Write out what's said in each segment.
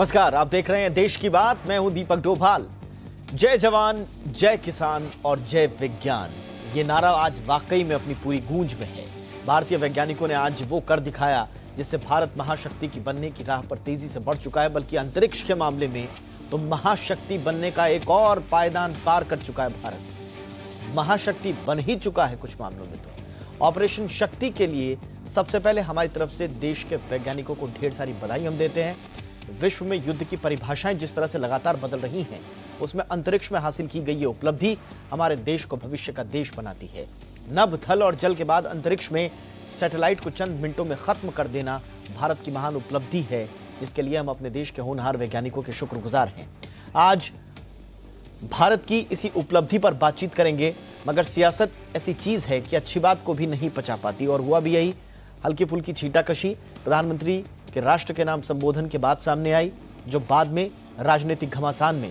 नमस्कार आप देख रहे हैं देश की बात मैं हूं दीपक डोभाल जय जवान जय किसान और जय विज्ञान ये नारा आज वाकई में अपनी पूरी गूंज में है भारतीय वैज्ञानिकों ने आज वो कर दिखाया जिससे भारत महाशक्ति की बनने की राह पर तेजी से बढ़ चुका है बल्कि अंतरिक्ष के मामले में तो महाशक्ति बनने का एक और पायदान पार कर चुका है भारत महाशक्ति बन ही चुका है कुछ मामलों में तो ऑपरेशन शक्ति के लिए सबसे पहले हमारी तरफ से देश के वैज्ञानिकों को ढेर सारी बधाई हम देते हैं विश्व में युद्ध की परिभाषाएं जिस तरह से लगातार बदल रही हैं उसमें अंतरिक्ष में हासिल की गई ये उपलब्धि हमारे देश को भविष्य का देश बनाती है नभ थल और जल के बाद अंतरिक्ष में सैटेलाइट को चंद मिनटों में खत्म कर देना भारत की महान उपलब्धि है जिसके लिए हम अपने देश के होनहार वैज्ञानिकों के शुक्रगुजार हैं आज भारत की इसी उपलब्धि पर बातचीत करेंगे मगर सियासत ऐसी चीज है कि अच्छी बात को भी नहीं पचा पाती और हुआ भी यही हल्की फुल्की छीटाकशी प्रधानमंत्री कि राष्ट्र के नाम संबोधन के बाद सामने आई जो बाद में राजनीतिक घमासान में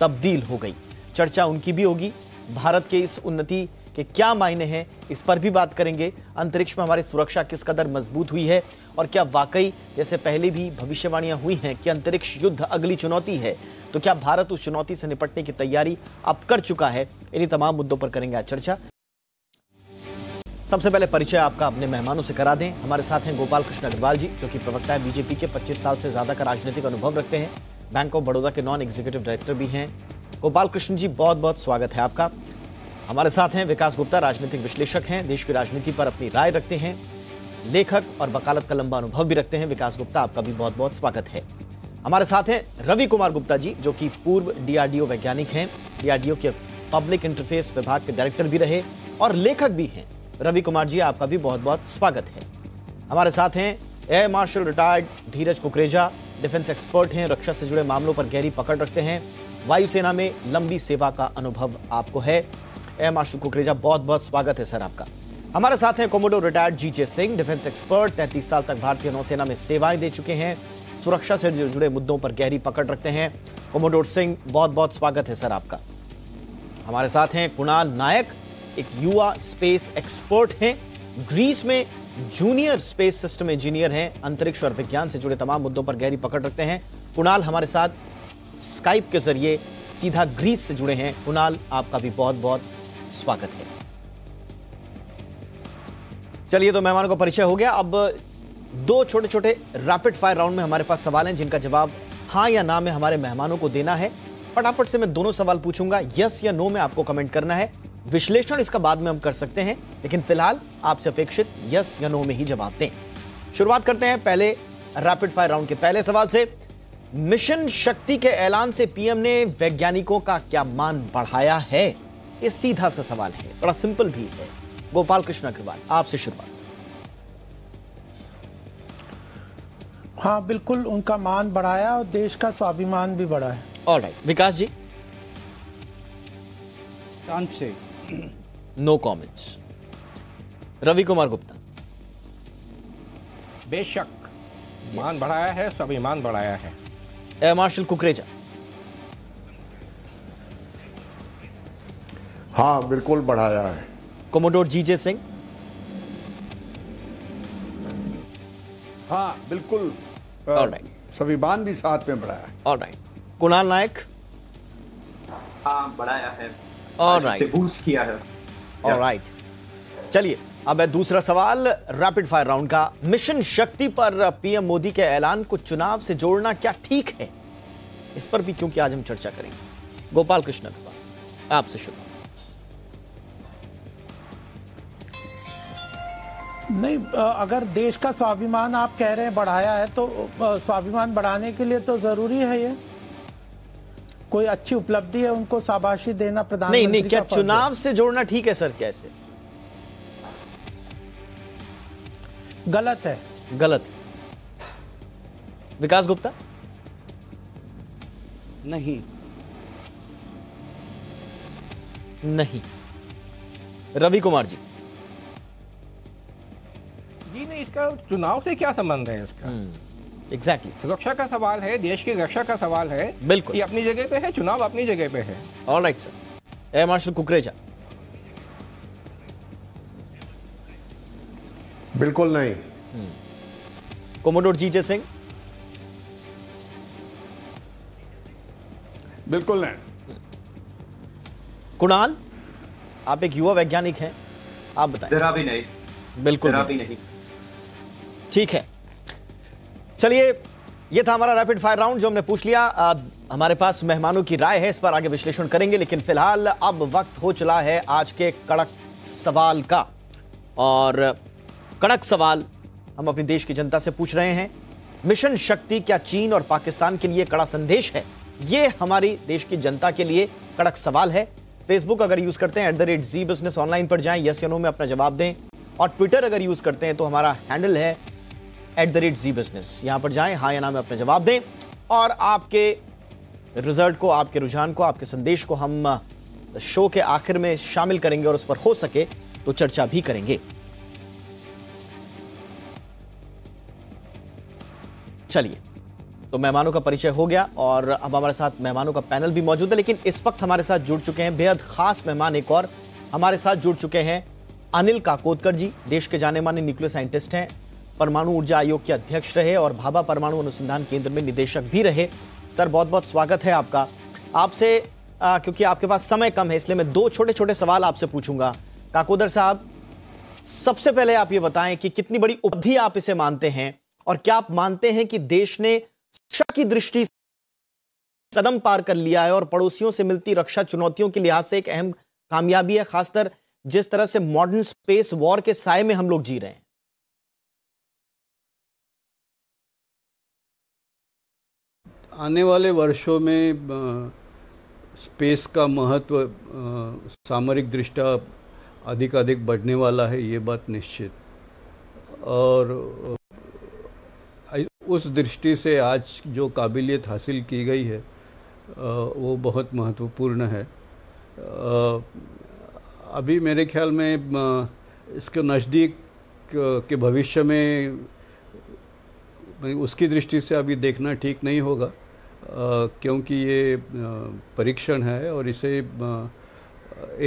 तब्दील हो गई चर्चा उनकी भी होगी भारत के इस उन्नति के क्या मायने हैं इस पर भी बात करेंगे अंतरिक्ष में हमारी सुरक्षा किस कदर मजबूत हुई है और क्या वाकई जैसे पहले भी भविष्यवाणियां हुई हैं कि अंतरिक्ष युद्ध अगली चुनौती है तो क्या भारत उस चुनौती से निपटने की तैयारी अब कर चुका है इन्हीं तमाम मुद्दों पर करेंगे आज चर्चा सबसे पहले परिचय आपका अपने मेहमानों से करा दें हमारे साथ हैं गोपाल कृष्ण अग्रवाल जी जो कि प्रवक्ता है बीजेपी के 25 साल से ज़्यादा का राजनीतिक अनुभव रखते हैं बैंक ऑफ बड़ौदा के नॉन एग्जीक्यूटिव डायरेक्टर भी हैं गोपाल कृष्ण जी बहुत बहुत स्वागत है आपका हमारे साथ हैं विकास गुप्ता राजनीतिक विश्लेषक हैं देश की राजनीति पर अपनी राय रखते हैं लेखक और वकालत का लंबा अनुभव भी रखते हैं विकास गुप्ता आपका भी बहुत बहुत स्वागत है हमारे साथ हैं रवि कुमार गुप्ता जी जो कि पूर्व डीआरडीओ वैज्ञानिक हैं डीआरडीओ के पब्लिक इंटरफेस विभाग के डायरेक्टर भी रहे और लेखक भी हैं रवि कुमार जी आपका भी बहुत बहुत स्वागत है हमारे साथ हैं air marshal retired Dheeraj Kukreja defence expert हैं रक्षा से जुड़े मामलों पर गहरी पकड़ रखते हैं वायुसेना में लंबी सेवा का अनुभव आपको है एयर मार्शल कुकरेजा बहुत बहुत स्वागत है सर आपका हमारे साथ हैं कोमोडो रिटायर्ड जीजे सिंह डिफेंस एक्सपर्ट तैंतीस साल तक भारतीय नौसेना में सेवाएं दे चुके हैं सुरक्षा से जुड़े मुद्दों पर गहरी पकड़ रखते हैं कोमोडोर सिंह बहुत बहुत स्वागत है सर आपका हमारे साथ हैं कुणाल नायक एक युवा स्पेस एक्सपर्ट हैं ग्रीस में जूनियर स्पेस सिस्टम इंजीनियर हैं अंतरिक्ष और विज्ञान से जुड़े तमाम मुद्दों पर गहरी पकड़ रखते हैं कुणाल हमारे साथ स्काइप के जरिए सीधा ग्रीस से जुड़े हैं कुणाल आपका भी बहुत बहुत स्वागत है चलिए तो मेहमानों का परिचय हो गया अब दो छोटे छोटे रैपिड फायर राउंड में हमारे पास सवाल हैं जिनका जवाब हाँ या ना में हमारे मेहमानों को देना है फटाफट से मैं दोनों सवाल पूछूंगा यस या नो में आपको कमेंट करना है विश्लेषण इसका बाद में हम कर सकते हैं लेकिन फिलहाल आपसे अपेक्षित यस या नो में ही जवाब दें शुरुआत करते हैं पहले रैपिड फायर राउंड के पहले सवाल से मिशन शक्ति के ऐलान से पीएम ने वैज्ञानिकों का क्या मान बढ़ाया है ये सीधा सा सवाल है बड़ा सिंपल भी है गोपाल कृष्ण अग्रवाल आपसे शुरुआत हाँ बिल्कुल उनका मान बढ़ाया और देश का स्वाभिमान भी बढ़ा है all right Vikas ji no comments Ravi Kumar Gupta बेशक मान बढ़ाया है स्वाभिमान बढ़ाया है एयर मार्शल कुकरेजा हाँ बिल्कुल बढ़ाया है कोमोडोर जीजे सिंह हाँ बिल्कुल स्वाभिमान भी साथ में बढ़ाया ऑलराइट कुणाल नायक हाँ बढ़ाया है से बूस्ट किया है ऑलराइट right. चलिए अब है दूसरा सवाल रैपिड फायर राउंड का मिशन शक्ति पर पीएम uh, मोदी के ऐलान को चुनाव से जोड़ना क्या ठीक है इस पर भी क्योंकि आज हम चर्चा करेंगे गोपाल कृष्ण अग्रवाल आपसे शुरू नहीं अगर देश का स्वाभिमान आप कह रहे हैं बढ़ाया है तो स्वाभिमान बढ़ाने के लिए तो जरूरी है ये कोई अच्छी उपलब्धि है उनको शाबाशी देना प्रधानमंत्री नहीं नहीं क्या चुनाव से जोड़ना ठीक है सर कैसे गलत है गलत विकास गुप्ता नहीं नहीं रवि कुमार जी जी नहीं इसका चुनाव से क्या संबंध है इसका हम्म। Exactly exactly. सुरक्षा का सवाल है देश की रक्षा का सवाल है बिल्कुल ये अपनी जगह पे है चुनाव अपनी जगह पे है all right sir air marshal Kukreja बिल्कुल नहीं कोमोडोर जीजे सिंह बिल्कुल नहीं कुणाल आप एक युवा वैज्ञानिक हैं आप बताएं जरा भी नहीं बिल्कुल जरा भी नहीं ठीक है चलिए ये था हमारा रैपिड फायर राउंड जो हमने पूछ लिया आ, हमारे पास मेहमानों की राय है इस पर आगे विश्लेषण करेंगे लेकिन फिलहाल अब वक्त हो चला है आज के कड़क सवाल का और कड़क सवाल हम अपने देश की जनता से पूछ रहे हैं मिशन शक्ति क्या चीन और पाकिस्तान के लिए कड़ा संदेश है ये हमारी देश की जनता के लिए कड़क सवाल है फेसबुक अगर यूज करते हैं एट द रेट ऑनलाइन पर जाएं यस में अपना जवाब दें और ट्विटर अगर यूज करते हैं तो हमारा हैंडल है at the rate G business यहां पर जाएं हाँ या ना में अपना जवाब दें और आपके रिजल्ट को आपके रुझान को आपके संदेश को हम शो uh, के आखिर में शामिल करेंगे और उस पर हो सके तो चर्चा भी करेंगे चलिए तो मेहमानों का परिचय हो गया और अब हमारे साथ मेहमानों का पैनल भी मौजूद है लेकिन इस वक्त हमारे साथ जुड़ चुके हैं बेहद खास मेहमान एक और हमारे साथ जुड़ चुके हैं अनिल काकोदकर जी देश के जाने माने न्यूक्लियर साइंटिस्ट हैं परमाणु ऊर्जा आयोग के अध्यक्ष रहे और भाभा परमाणु अनुसंधान केंद्र में निदेशक भी रहे सर बहुत बहुत स्वागत है आपका आपसे क्योंकि आपके पास समय कम है इसलिए मैं दो छोटे छोटे सवाल आपसे पूछूंगा काकोदर साहब सबसे पहले आप ये बताएं कि कितनी बड़ी उपधि आप इसे मानते हैं और क्या आप मानते हैं कि देश ने शिक्षा की दृष्टि कदम पार कर लिया है और पड़ोसियों से मिलती रक्षा चुनौतियों के लिहाज से एक अहम कामयाबी है खासकर जिस तरह से मॉडर्न स्पेस वॉर के साय में हम लोग जी रहे हैं आने वाले वर्षों में स्पेस का महत्व सामरिक दृष्टा अधिक अधिक बढ़ने वाला है ये बात निश्चित और उस दृष्टि से आज जो काबिलियत हासिल की गई है वो बहुत महत्वपूर्ण है अभी मेरे ख्याल में इसके नज़दीक के भविष्य में उसकी दृष्टि से अभी देखना ठीक नहीं होगा क्योंकि ये परीक्षण है और इसे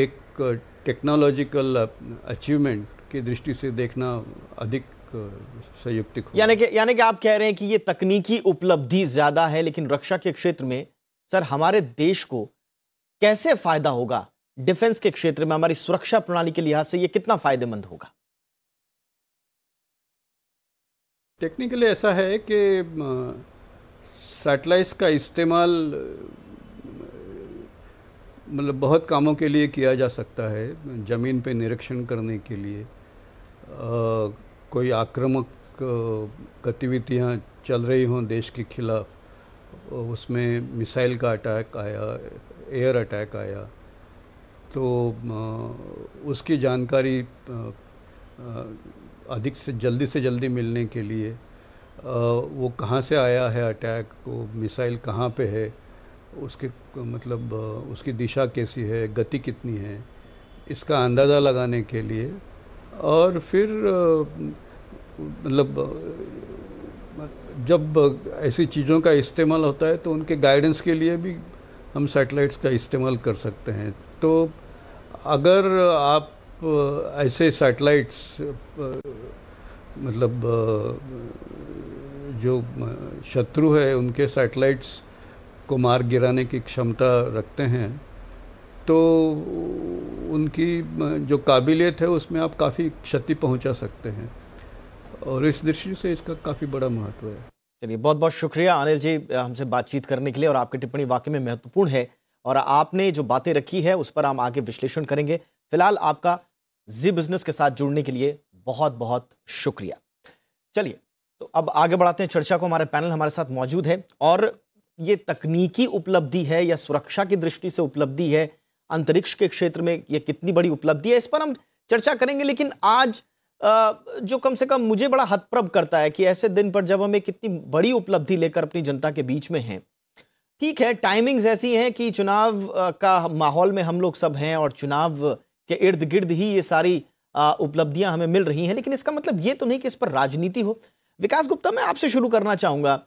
एक टेक्नोलॉजिकल अचीवमेंट की दृष्टि से देखना अधिक संयुक्तिक यानी कि यानी कि आप कह रहे हैं कि ये तकनीकी उपलब्धि ज़्यादा है लेकिन रक्षा के क्षेत्र में सर हमारे देश को कैसे फ़ायदा होगा डिफेंस के क्षेत्र में हमारी सुरक्षा प्रणाली के लिहाज से ये कितना फ़ायदेमंद होगा टेक्निकली ऐसा है कि सैटेलाइट्स का इस्तेमाल मतलब बहुत कामों के लिए किया जा सकता है ज़मीन पे निरीक्षण करने के लिए आ, कोई आक्रामक गतिविधियाँ चल रही हों देश के खिलाफ उसमें मिसाइल का अटैक आया एयर अटैक आया तो आ, उसकी जानकारी आ, अधिक से जल्दी से जल्दी मिलने के लिए वो कहाँ से आया है अटैक वो मिसाइल कहाँ पे है उसके मतलब उसकी दिशा कैसी है गति कितनी है इसका अंदाज़ा लगाने के लिए और फिर मतलब जब ऐसी चीज़ों का इस्तेमाल होता है तो उनके गाइडेंस के लिए भी हम सैटेलाइट्स का इस्तेमाल कर सकते हैं तो अगर आप ऐसे सैटेलाइट्स मतलब जो शत्रु है उनके सैटेलाइट्स को मार गिराने की क्षमता रखते हैं तो उनकी जो काबिलियत है उसमें आप काफ़ी क्षति पहुंचा सकते हैं और इस दृष्टि से इसका काफ़ी बड़ा महत्व है चलिए बहुत बहुत शुक्रिया अनिल जी हमसे बातचीत करने के लिए और आपकी टिप्पणी वाकई में महत्वपूर्ण है और आपने जो बातें रखी है उस पर हम आगे विश्लेषण करेंगे फिलहाल आपका जी बिजनेस के साथ जुड़ने के लिए बहुत बहुत शुक्रिया चलिए तो अब आगे बढ़ाते हैं चर्चा को हमारे पैनल हमारे साथ मौजूद है और ये तकनीकी उपलब्धि है या सुरक्षा की दृष्टि से उपलब्धि है अंतरिक्ष के क्षेत्र में ये कितनी बड़ी उपलब्धि है इस पर हम चर्चा करेंगे लेकिन आज जो कम से कम मुझे बड़ा हतप्रभ करता है कि ऐसे दिन पर जब हमें कितनी बड़ी उपलब्धि लेकर अपनी जनता के बीच में हैं ठीक है टाइमिंग्स ऐसी हैं कि चुनाव का माहौल में हम लोग सब हैं और चुनाव के इर्द गिर्द ही ये सारी उपलब्धियां हमें मिल रही हैं लेकिन इसका मतलब ये तो नहीं कि इस पर राजनीति हो विकास गुप्ता मैं आपसे शुरू करना चाहूंगा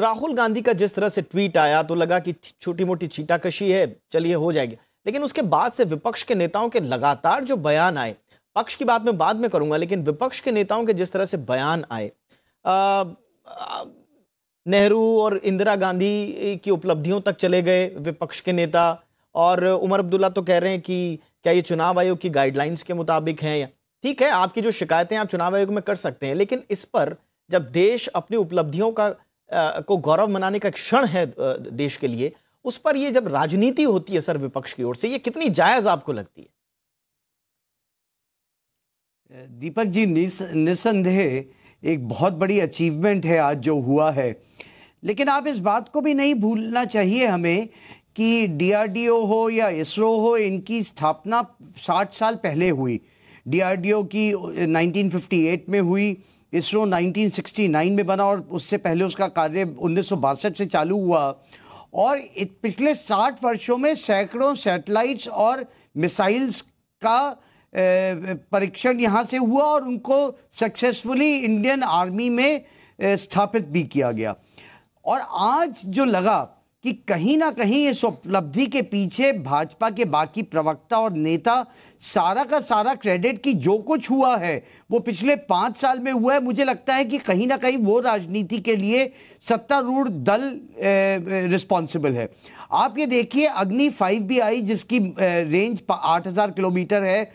राहुल गांधी का जिस तरह से ट्वीट आया तो लगा कि छोटी मोटी छीटाकशी है चलिए हो जाएगी लेकिन उसके बाद से विपक्ष के नेताओं के लगातार जो बयान आए पक्ष की बात मैं बाद में करूंगा लेकिन विपक्ष के नेताओं के जिस तरह से बयान आए नेहरू और इंदिरा गांधी की उपलब्धियों तक चले गए विपक्ष के नेता और उमर अब्दुल्ला तो कह रहे हैं कि क्या ये चुनाव आयोग की गाइडलाइंस के मुताबिक हैं ठीक है आपकी जो शिकायतें आप चुनाव आयोग में कर सकते हैं लेकिन इस पर जब देश अपनी उपलब्धियों का आ, को गौरव मनाने का क्षण है देश के लिए उस पर ये जब राजनीति होती है सर विपक्ष की ओर से ये कितनी जायज आपको लगती है दीपक जी निसंदेह एक बहुत बड़ी अचीवमेंट है आज जो हुआ है लेकिन आप इस बात को भी नहीं भूलना चाहिए हमें कि डीआरडीओ हो या इसरो हो इनकी स्थापना 60 साल पहले हुई डीआरडीओ की 1958 uh, में हुई इसरो 1969 में बना और उससे पहले उसका कार्य उन्नीस से चालू हुआ और पिछले 60 वर्षों में सैकड़ों सैटेलाइट्स और मिसाइल्स का uh, परीक्षण यहाँ से हुआ और उनको सक्सेसफुली इंडियन आर्मी में uh, स्थापित भी किया गया और आज जो लगा कि कहीं ना कहीं इस उपलब्धि के पीछे भाजपा के बाकी प्रवक्ता और नेता सारा का सारा क्रेडिट की जो कुछ हुआ है वो पिछले पाँच साल में हुआ है मुझे लगता है कि कहीं ना कहीं वो राजनीति के लिए सत्तारूढ़ दल रिस्पॉन्सिबल है आप ये देखिए अग्नि फाइव भी आई जिसकी रेंज आठ हज़ार किलोमीटर है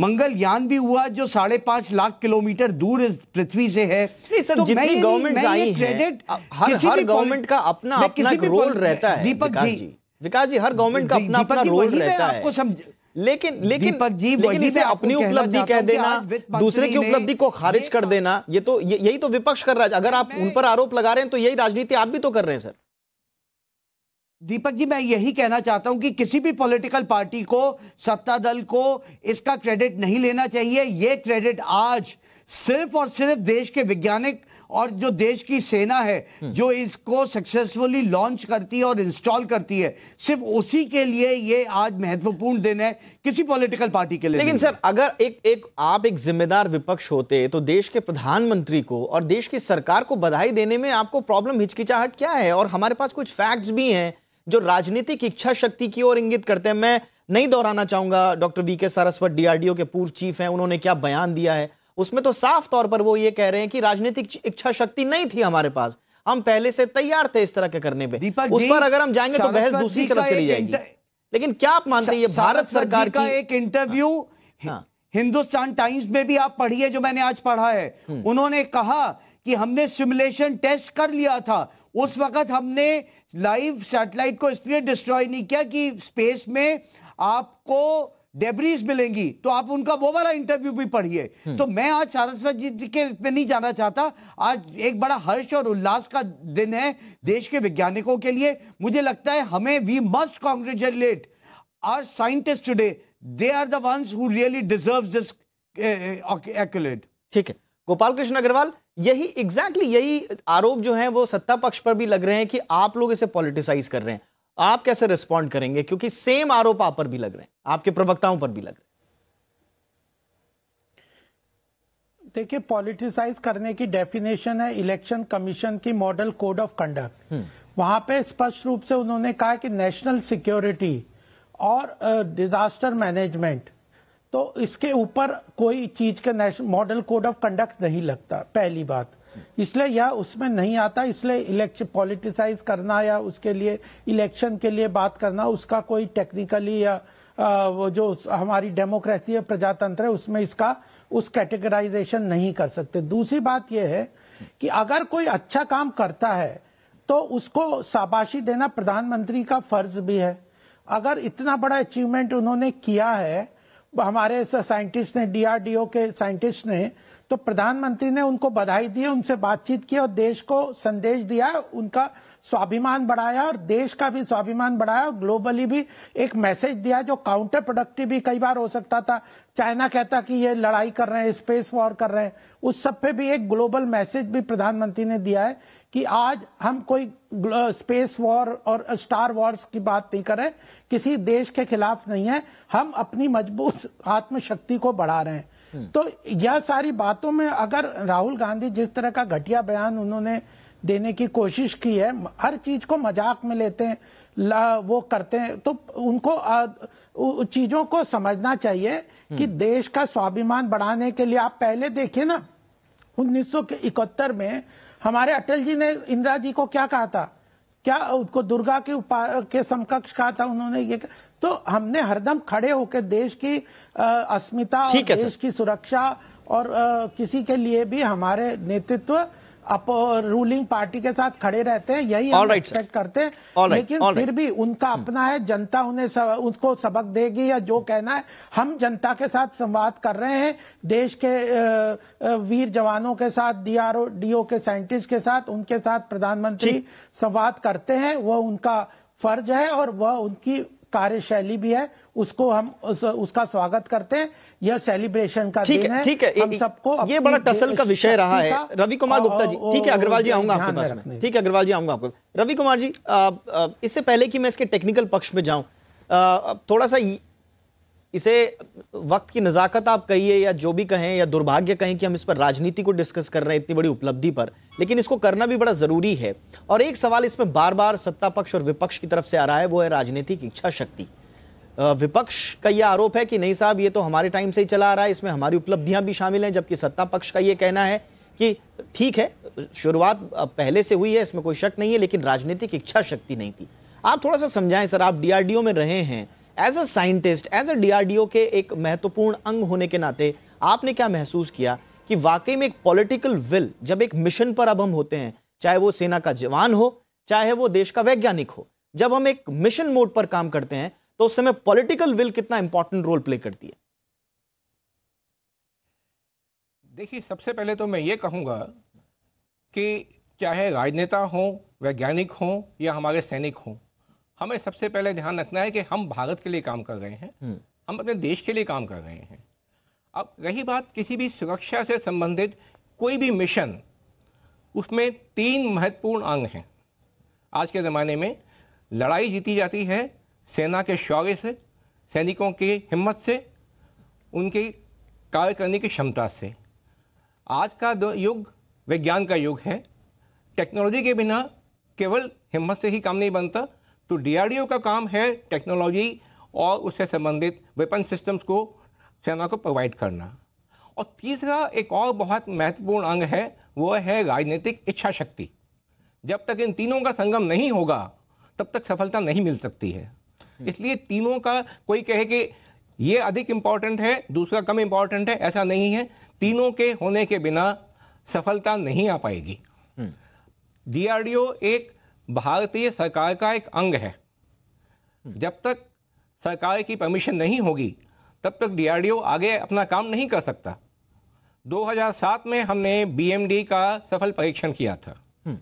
मंगलयान भी हुआ जो साढ़े पांच लाख किलोमीटर दूर इस पृथ्वी से है सर, तो जितनी गवर्नमेंट आई क्रेडिट हर हर गवर्नमेंट का अपना रोल रहता है दीपक जी विकास जी हर गवर्नमेंट का अपना अपना रोल रहता है आपको समझ लेकिन लेकिन दीपक जी लेकिन इसे अपनी उपलब्धि कह देना दूसरे की उपलब्धि को खारिज कर देना ये तो यही तो विपक्ष कर रहा है अगर आप उन पर आरोप लगा रहे हैं तो यही राजनीति आप भी तो कर रहे हैं सर दीपक जी मैं यही कहना चाहता हूं कि किसी भी पॉलिटिकल पार्टी को सत्ता दल को इसका क्रेडिट नहीं लेना चाहिए ये क्रेडिट आज सिर्फ और सिर्फ देश के वैज्ञानिक और जो देश की सेना है हम्म। जो इसको सक्सेसफुली लॉन्च करती है और इंस्टॉल करती है सिर्फ उसी के लिए ये आज महत्वपूर्ण दिन है किसी पॉलिटिकल पार्टी के लिए लेकिन सर अगर एक एक आप एक जिम्मेदार विपक्ष होते तो देश के प्रधानमंत्री को और देश की सरकार को बधाई देने में आपको प्रॉब्लम हिचकिचाहट क्या है और हमारे पास कुछ फैक्ट्स भी हैं जो राजनीतिक इच्छा शक्ति की ओर इंगित करते हैं मैं नहीं दोहराना चाहूंगा डॉक्टर वी के सारस्वत डीआरडीओ के पूर्व चीफ हैं उन्होंने क्या बयान दिया है उसमें तो साफ तौर पर वो ये कह रहे हैं कि राजनीतिक इच्छा शक्ति नहीं थी हमारे पास हम पहले से तैयार थे इस तरह के करने पे उस पर अगर हम जाएंगे तो बहस दूसरी तरफ चली जाएगी लेकिन क्या आप मानते हैं भारत सरकार का एक इंटरव्यू हाँ। हिंदुस्तान टाइम्स में भी आप पढ़िए जो मैंने आज पढ़ा है हम्म। उन्होंने कहा कि हमने सिमुलेशन टेस्ट कर लिया था उस वक्त हमने लाइव सैटेलाइट को इसलिए डिस्ट्रॉय नहीं किया कि स्पेस में आपको डेब्रीज मिलेंगी तो आप उनका वो वाला इंटरव्यू भी पढ़िए हम्म। तो मैं आज सारस्वत जी के पे नहीं जाना चाहता आज एक बड़ा हर्ष और उल्लास का दिन है देश के वैज्ञानिकों के लिए मुझे लगता है हमें we must congratulate our scientists today they are the ones who really deserve this ठीक है गोपाल कृष्ण अग्रवाल यही एग्जैक्टली exactly यही आरोप जो है वो सत्ता पक्ष पर भी लग रहे हैं कि आप लोग इसे पॉलिटिसाइज कर रहे हैं आप कैसे रिस्पॉन्ड करेंगे क्योंकि सेम आरोप आप पर भी लग रहे हैं आपके प्रवक्ताओं पर भी लग रहे हैं देखिए पॉलिटिसाइज करने की डेफिनेशन है इलेक्शन कमीशन की मॉडल कोड ऑफ कंडक्ट वहां पे स्पष्ट रूप से उन्होंने कहा कि नेशनल सिक्योरिटी और डिजास्टर मैनेजमेंट तो इसके ऊपर कोई चीज का मॉडल कोड ऑफ कंडक्ट नहीं लगता पहली बात इसलिए यह उसमें नहीं आता इसलिए इलेक्शन पॉलिटिसाइज करना या उसके लिए इलेक्शन के लिए बात करना उसका कोई टेक्निकली या वो जो हमारी डेमोक्रेसी है प्रजातंत्र है उसमें इसका उस कैटेगराइजेशन नहीं कर सकते दूसरी बात यह है कि अगर कोई अच्छा काम करता है तो उसको शाबाशी देना प्रधानमंत्री का फर्ज भी है अगर इतना बड़ा अचीवमेंट उन्होंने किया है हमारे साइंटिस्ट ने डीआरडीओ के साइंटिस्ट ने तो प्रधानमंत्री ने उनको बधाई दी उनसे बातचीत की और देश को संदेश दिया उनका स्वाभिमान बढ़ाया और देश का भी स्वाभिमान बढ़ाया और ग्लोबली भी एक मैसेज दिया जो काउंटर प्रोडक्टिव भी कई बार हो सकता था चाइना कहता कि ये लड़ाई कर रहे हैं स्पेस वॉर कर रहे हैं उस सब पे भी एक ग्लोबल मैसेज भी प्रधानमंत्री ने दिया है कि आज हम कोई स्पेस वॉर और स्टार वॉर्स की बात नहीं कर रहे किसी देश के खिलाफ नहीं है हम अपनी मजबूत आत्मशक्ति को बढ़ा रहे हैं हम्म। तो यह सारी बातों में अगर राहुल गांधी जिस तरह का घटिया बयान उन्होंने देने की कोशिश की है हर चीज को मजाक में लेते हैं वो करते हैं तो उनको चीजों को समझना चाहिए कि हम्म। देश का स्वाभिमान बढ़ाने के लिए आप पहले देखिए ना उन्नीस में हमारे अटल जी ने इंदिरा जी को क्या कहा था क्या उसको दुर्गा के उपा के समकक्ष कहा था उन्होंने ये तो हमने हरदम खड़े होकर देश की अस्मिता देश की सुरक्षा और आ, किसी के लिए भी हमारे नेतृत्व अप रूलिंग पार्टी के साथ खड़े रहते हैं यही हम right, एक्सपेक्ट करते हैं right, लेकिन right. फिर भी उनका hmm. अपना है जनता उन्हें सब, उनको सबक देगी या जो कहना है हम जनता के साथ संवाद कर रहे हैं देश के वीर जवानों के साथ डीआरओ डीओ के साइंटिस्ट के साथ उनके साथ प्रधानमंत्री संवाद करते हैं वो उनका फर्ज है और वह उनकी कार्यशैली भी है उसको हम उस, उसका स्वागत करते हैं यह सेलिब्रेशन का ठीक दिन है ठीक है हम सबको ये बड़ा टसल का विषय रहा है रवि कुमार गुप्ता जी ठीक है अग्रवाल जी आऊंगा आपके पास ठीक है अग्रवाल जी आऊंगा आपको रवि कुमार जी इससे पहले कि मैं इसके टेक्निकल पक्ष में जाऊं थोड़ा सा इसे वक्त की नज़ाकत आप कहिए या जो भी कहें या दुर्भाग्य कहें कि हम इस पर राजनीति को डिस्कस कर रहे हैं इतनी बड़ी उपलब्धि पर लेकिन इसको करना भी बड़ा ज़रूरी है और एक सवाल इसमें बार बार सत्ता पक्ष और विपक्ष की तरफ से आ रहा है वो है राजनीतिक इच्छा शक्ति विपक्ष का यह आरोप है कि नहीं साहब ये तो हमारे टाइम से ही चला आ रहा है इसमें हमारी उपलब्धियां भी शामिल हैं जबकि सत्ता पक्ष का ये कहना है कि ठीक है शुरुआत पहले से हुई है इसमें कोई शक नहीं है लेकिन राजनीतिक इच्छा शक्ति नहीं थी आप थोड़ा सा समझाएं सर आप डीआरडीओ में रहे हैं as a scientist as a DRDO के एक महत्वपूर्ण अंग होने के नाते आपने क्या महसूस किया कि वाकई में एक पॉलिटिकल विल जब एक मिशन पर अब हम होते हैं चाहे वो सेना का जवान हो चाहे वो देश का वैज्ञानिक हो जब हम एक मिशन मोड पर काम करते हैं तो उस समय पॉलिटिकल विल कितना इंपॉर्टेंट रोल प्ले करती है देखिए सबसे पहले तो मैं ये कहूंगा कि चाहे राजनेता हो वैज्ञानिक हो या हमारे सैनिक हों हमें सबसे पहले ध्यान रखना है कि हम भारत के लिए काम कर रहे हैं हम्म। हम अपने देश के लिए काम कर रहे हैं अब रही बात किसी भी सुरक्षा से संबंधित कोई भी मिशन उसमें तीन महत्वपूर्ण अंग हैं आज के ज़माने में लड़ाई जीती जाती है सेना के शौर्य से सैनिकों की हिम्मत से उनकी कार्य करने की क्षमता से आज का युग विज्ञान का युग है टेक्नोलॉजी के बिना केवल हिम्मत से ही काम नहीं बनता तो डीआरडीओ का काम है टेक्नोलॉजी और उससे संबंधित वेपन सिस्टम्स को सेना को प्रोवाइड करना और तीसरा एक और बहुत महत्वपूर्ण अंग है वो है राजनीतिक इच्छा शक्ति जब तक इन तीनों का संगम नहीं होगा तब तक सफलता नहीं मिल सकती है हम्म। इसलिए तीनों का कोई कहे कि ये अधिक इम्पॉर्टेंट है दूसरा कम इम्पॉर्टेंट है ऐसा नहीं है तीनों के होने के बिना सफलता नहीं आ पाएगी डीआरडीओ हम्म। एक भारतीय सरकार का एक अंग है जब तक सरकार की परमिशन नहीं होगी तब तक डीआरडीओ आगे अपना काम नहीं कर सकता 2007 में हमने बीएमडी का सफल परीक्षण किया था हम्म।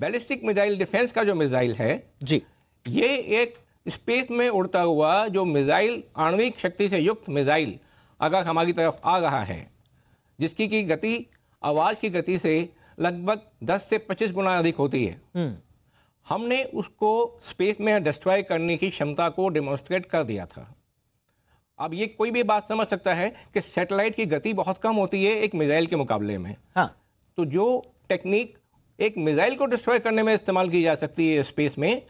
बैलिस्टिक मिसाइल डिफेंस का जो मिसाइल है जी ये एक स्पेस में उड़ता हुआ जो मिसाइल आणविक शक्ति से युक्त मिसाइल अगर हमारी तरफ आ रहा है जिसकी की गति आवाज़ की गति से लगभग 10 से 25 गुना अधिक होती है हम्म। हमने उसको स्पेस में डिस्ट्रॉय करने की क्षमता को डेमोन्स्ट्रेट कर दिया था अब ये कोई भी बात समझ सकता है कि सैटेलाइट की गति बहुत कम होती है एक मिसाइल के मुकाबले में हाँ तो जो टेक्निक एक मिसाइल को डिस्ट्रॉय करने में इस्तेमाल की जा सकती है स्पेस में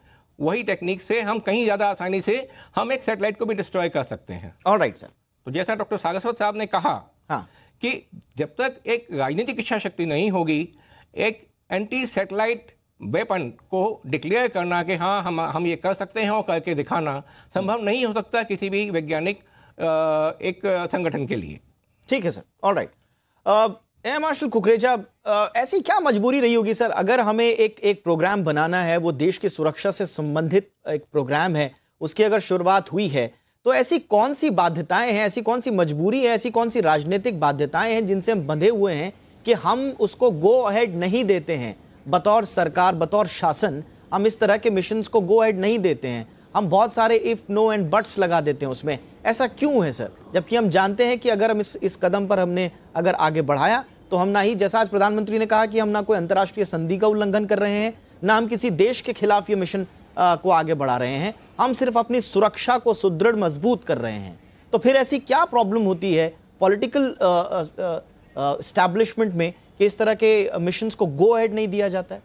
वही टेक्निक से हम कहीं ज़्यादा आसानी से हम एक सैटेलाइट को भी डिस्ट्रॉय कर सकते हैं ऑलराइट सर तो जैसा डॉक्टर सागसवत साहब ने कहा हाँ कि जब तक एक राजनीतिक इच्छा शक्ति नहीं होगी एक एंटी सेटेलाइट वेपन को डिक्लेयर करना कि हाँ हम हम ये कर सकते हैं और करके दिखाना संभव नहीं हो सकता किसी भी वैज्ञानिक एक संगठन के लिए ठीक है sir all right air marshal Kukreja ऐसी क्या मजबूरी रही होगी सर अगर हमें एक एक प्रोग्राम बनाना है वो देश की सुरक्षा से संबंधित एक प्रोग्राम है उसकी अगर शुरुआत हुई है तो ऐसी कौन सी बाध्यताएं हैं ऐसी कौन सी मजबूरी है ऐसी कौन सी राजनीतिक बाध्यताएं हैं जिनसे हम बंधे हुए हैं कि हम उसको गो अहेड नहीं देते हैं बतौर सरकार बतौर शासन हम इस तरह के मिशन को गो अहेड नहीं देते हैं हम बहुत सारे इफ नो एंड बट्स लगा देते हैं उसमें ऐसा क्यों है सर जबकि हम जानते हैं कि अगर हम इस इस कदम पर हमने अगर आगे बढ़ाया तो हम ना ही जैसा आज प्रधानमंत्री ने कहा कि हम ना कोई अंतर्राष्ट्रीय संधि का उल्लंघन कर रहे हैं ना हम किसी देश के खिलाफ ये मिशन को आगे बढ़ा रहे हैं हम सिर्फ अपनी सुरक्षा को सुदृढ़ मजबूत कर रहे हैं तो फिर ऐसी क्या प्रॉब्लम होती है पॉलिटिकल स्टैब्लिशमेंट में कि इस तरह के मिशन को गो एड नहीं दिया जाता है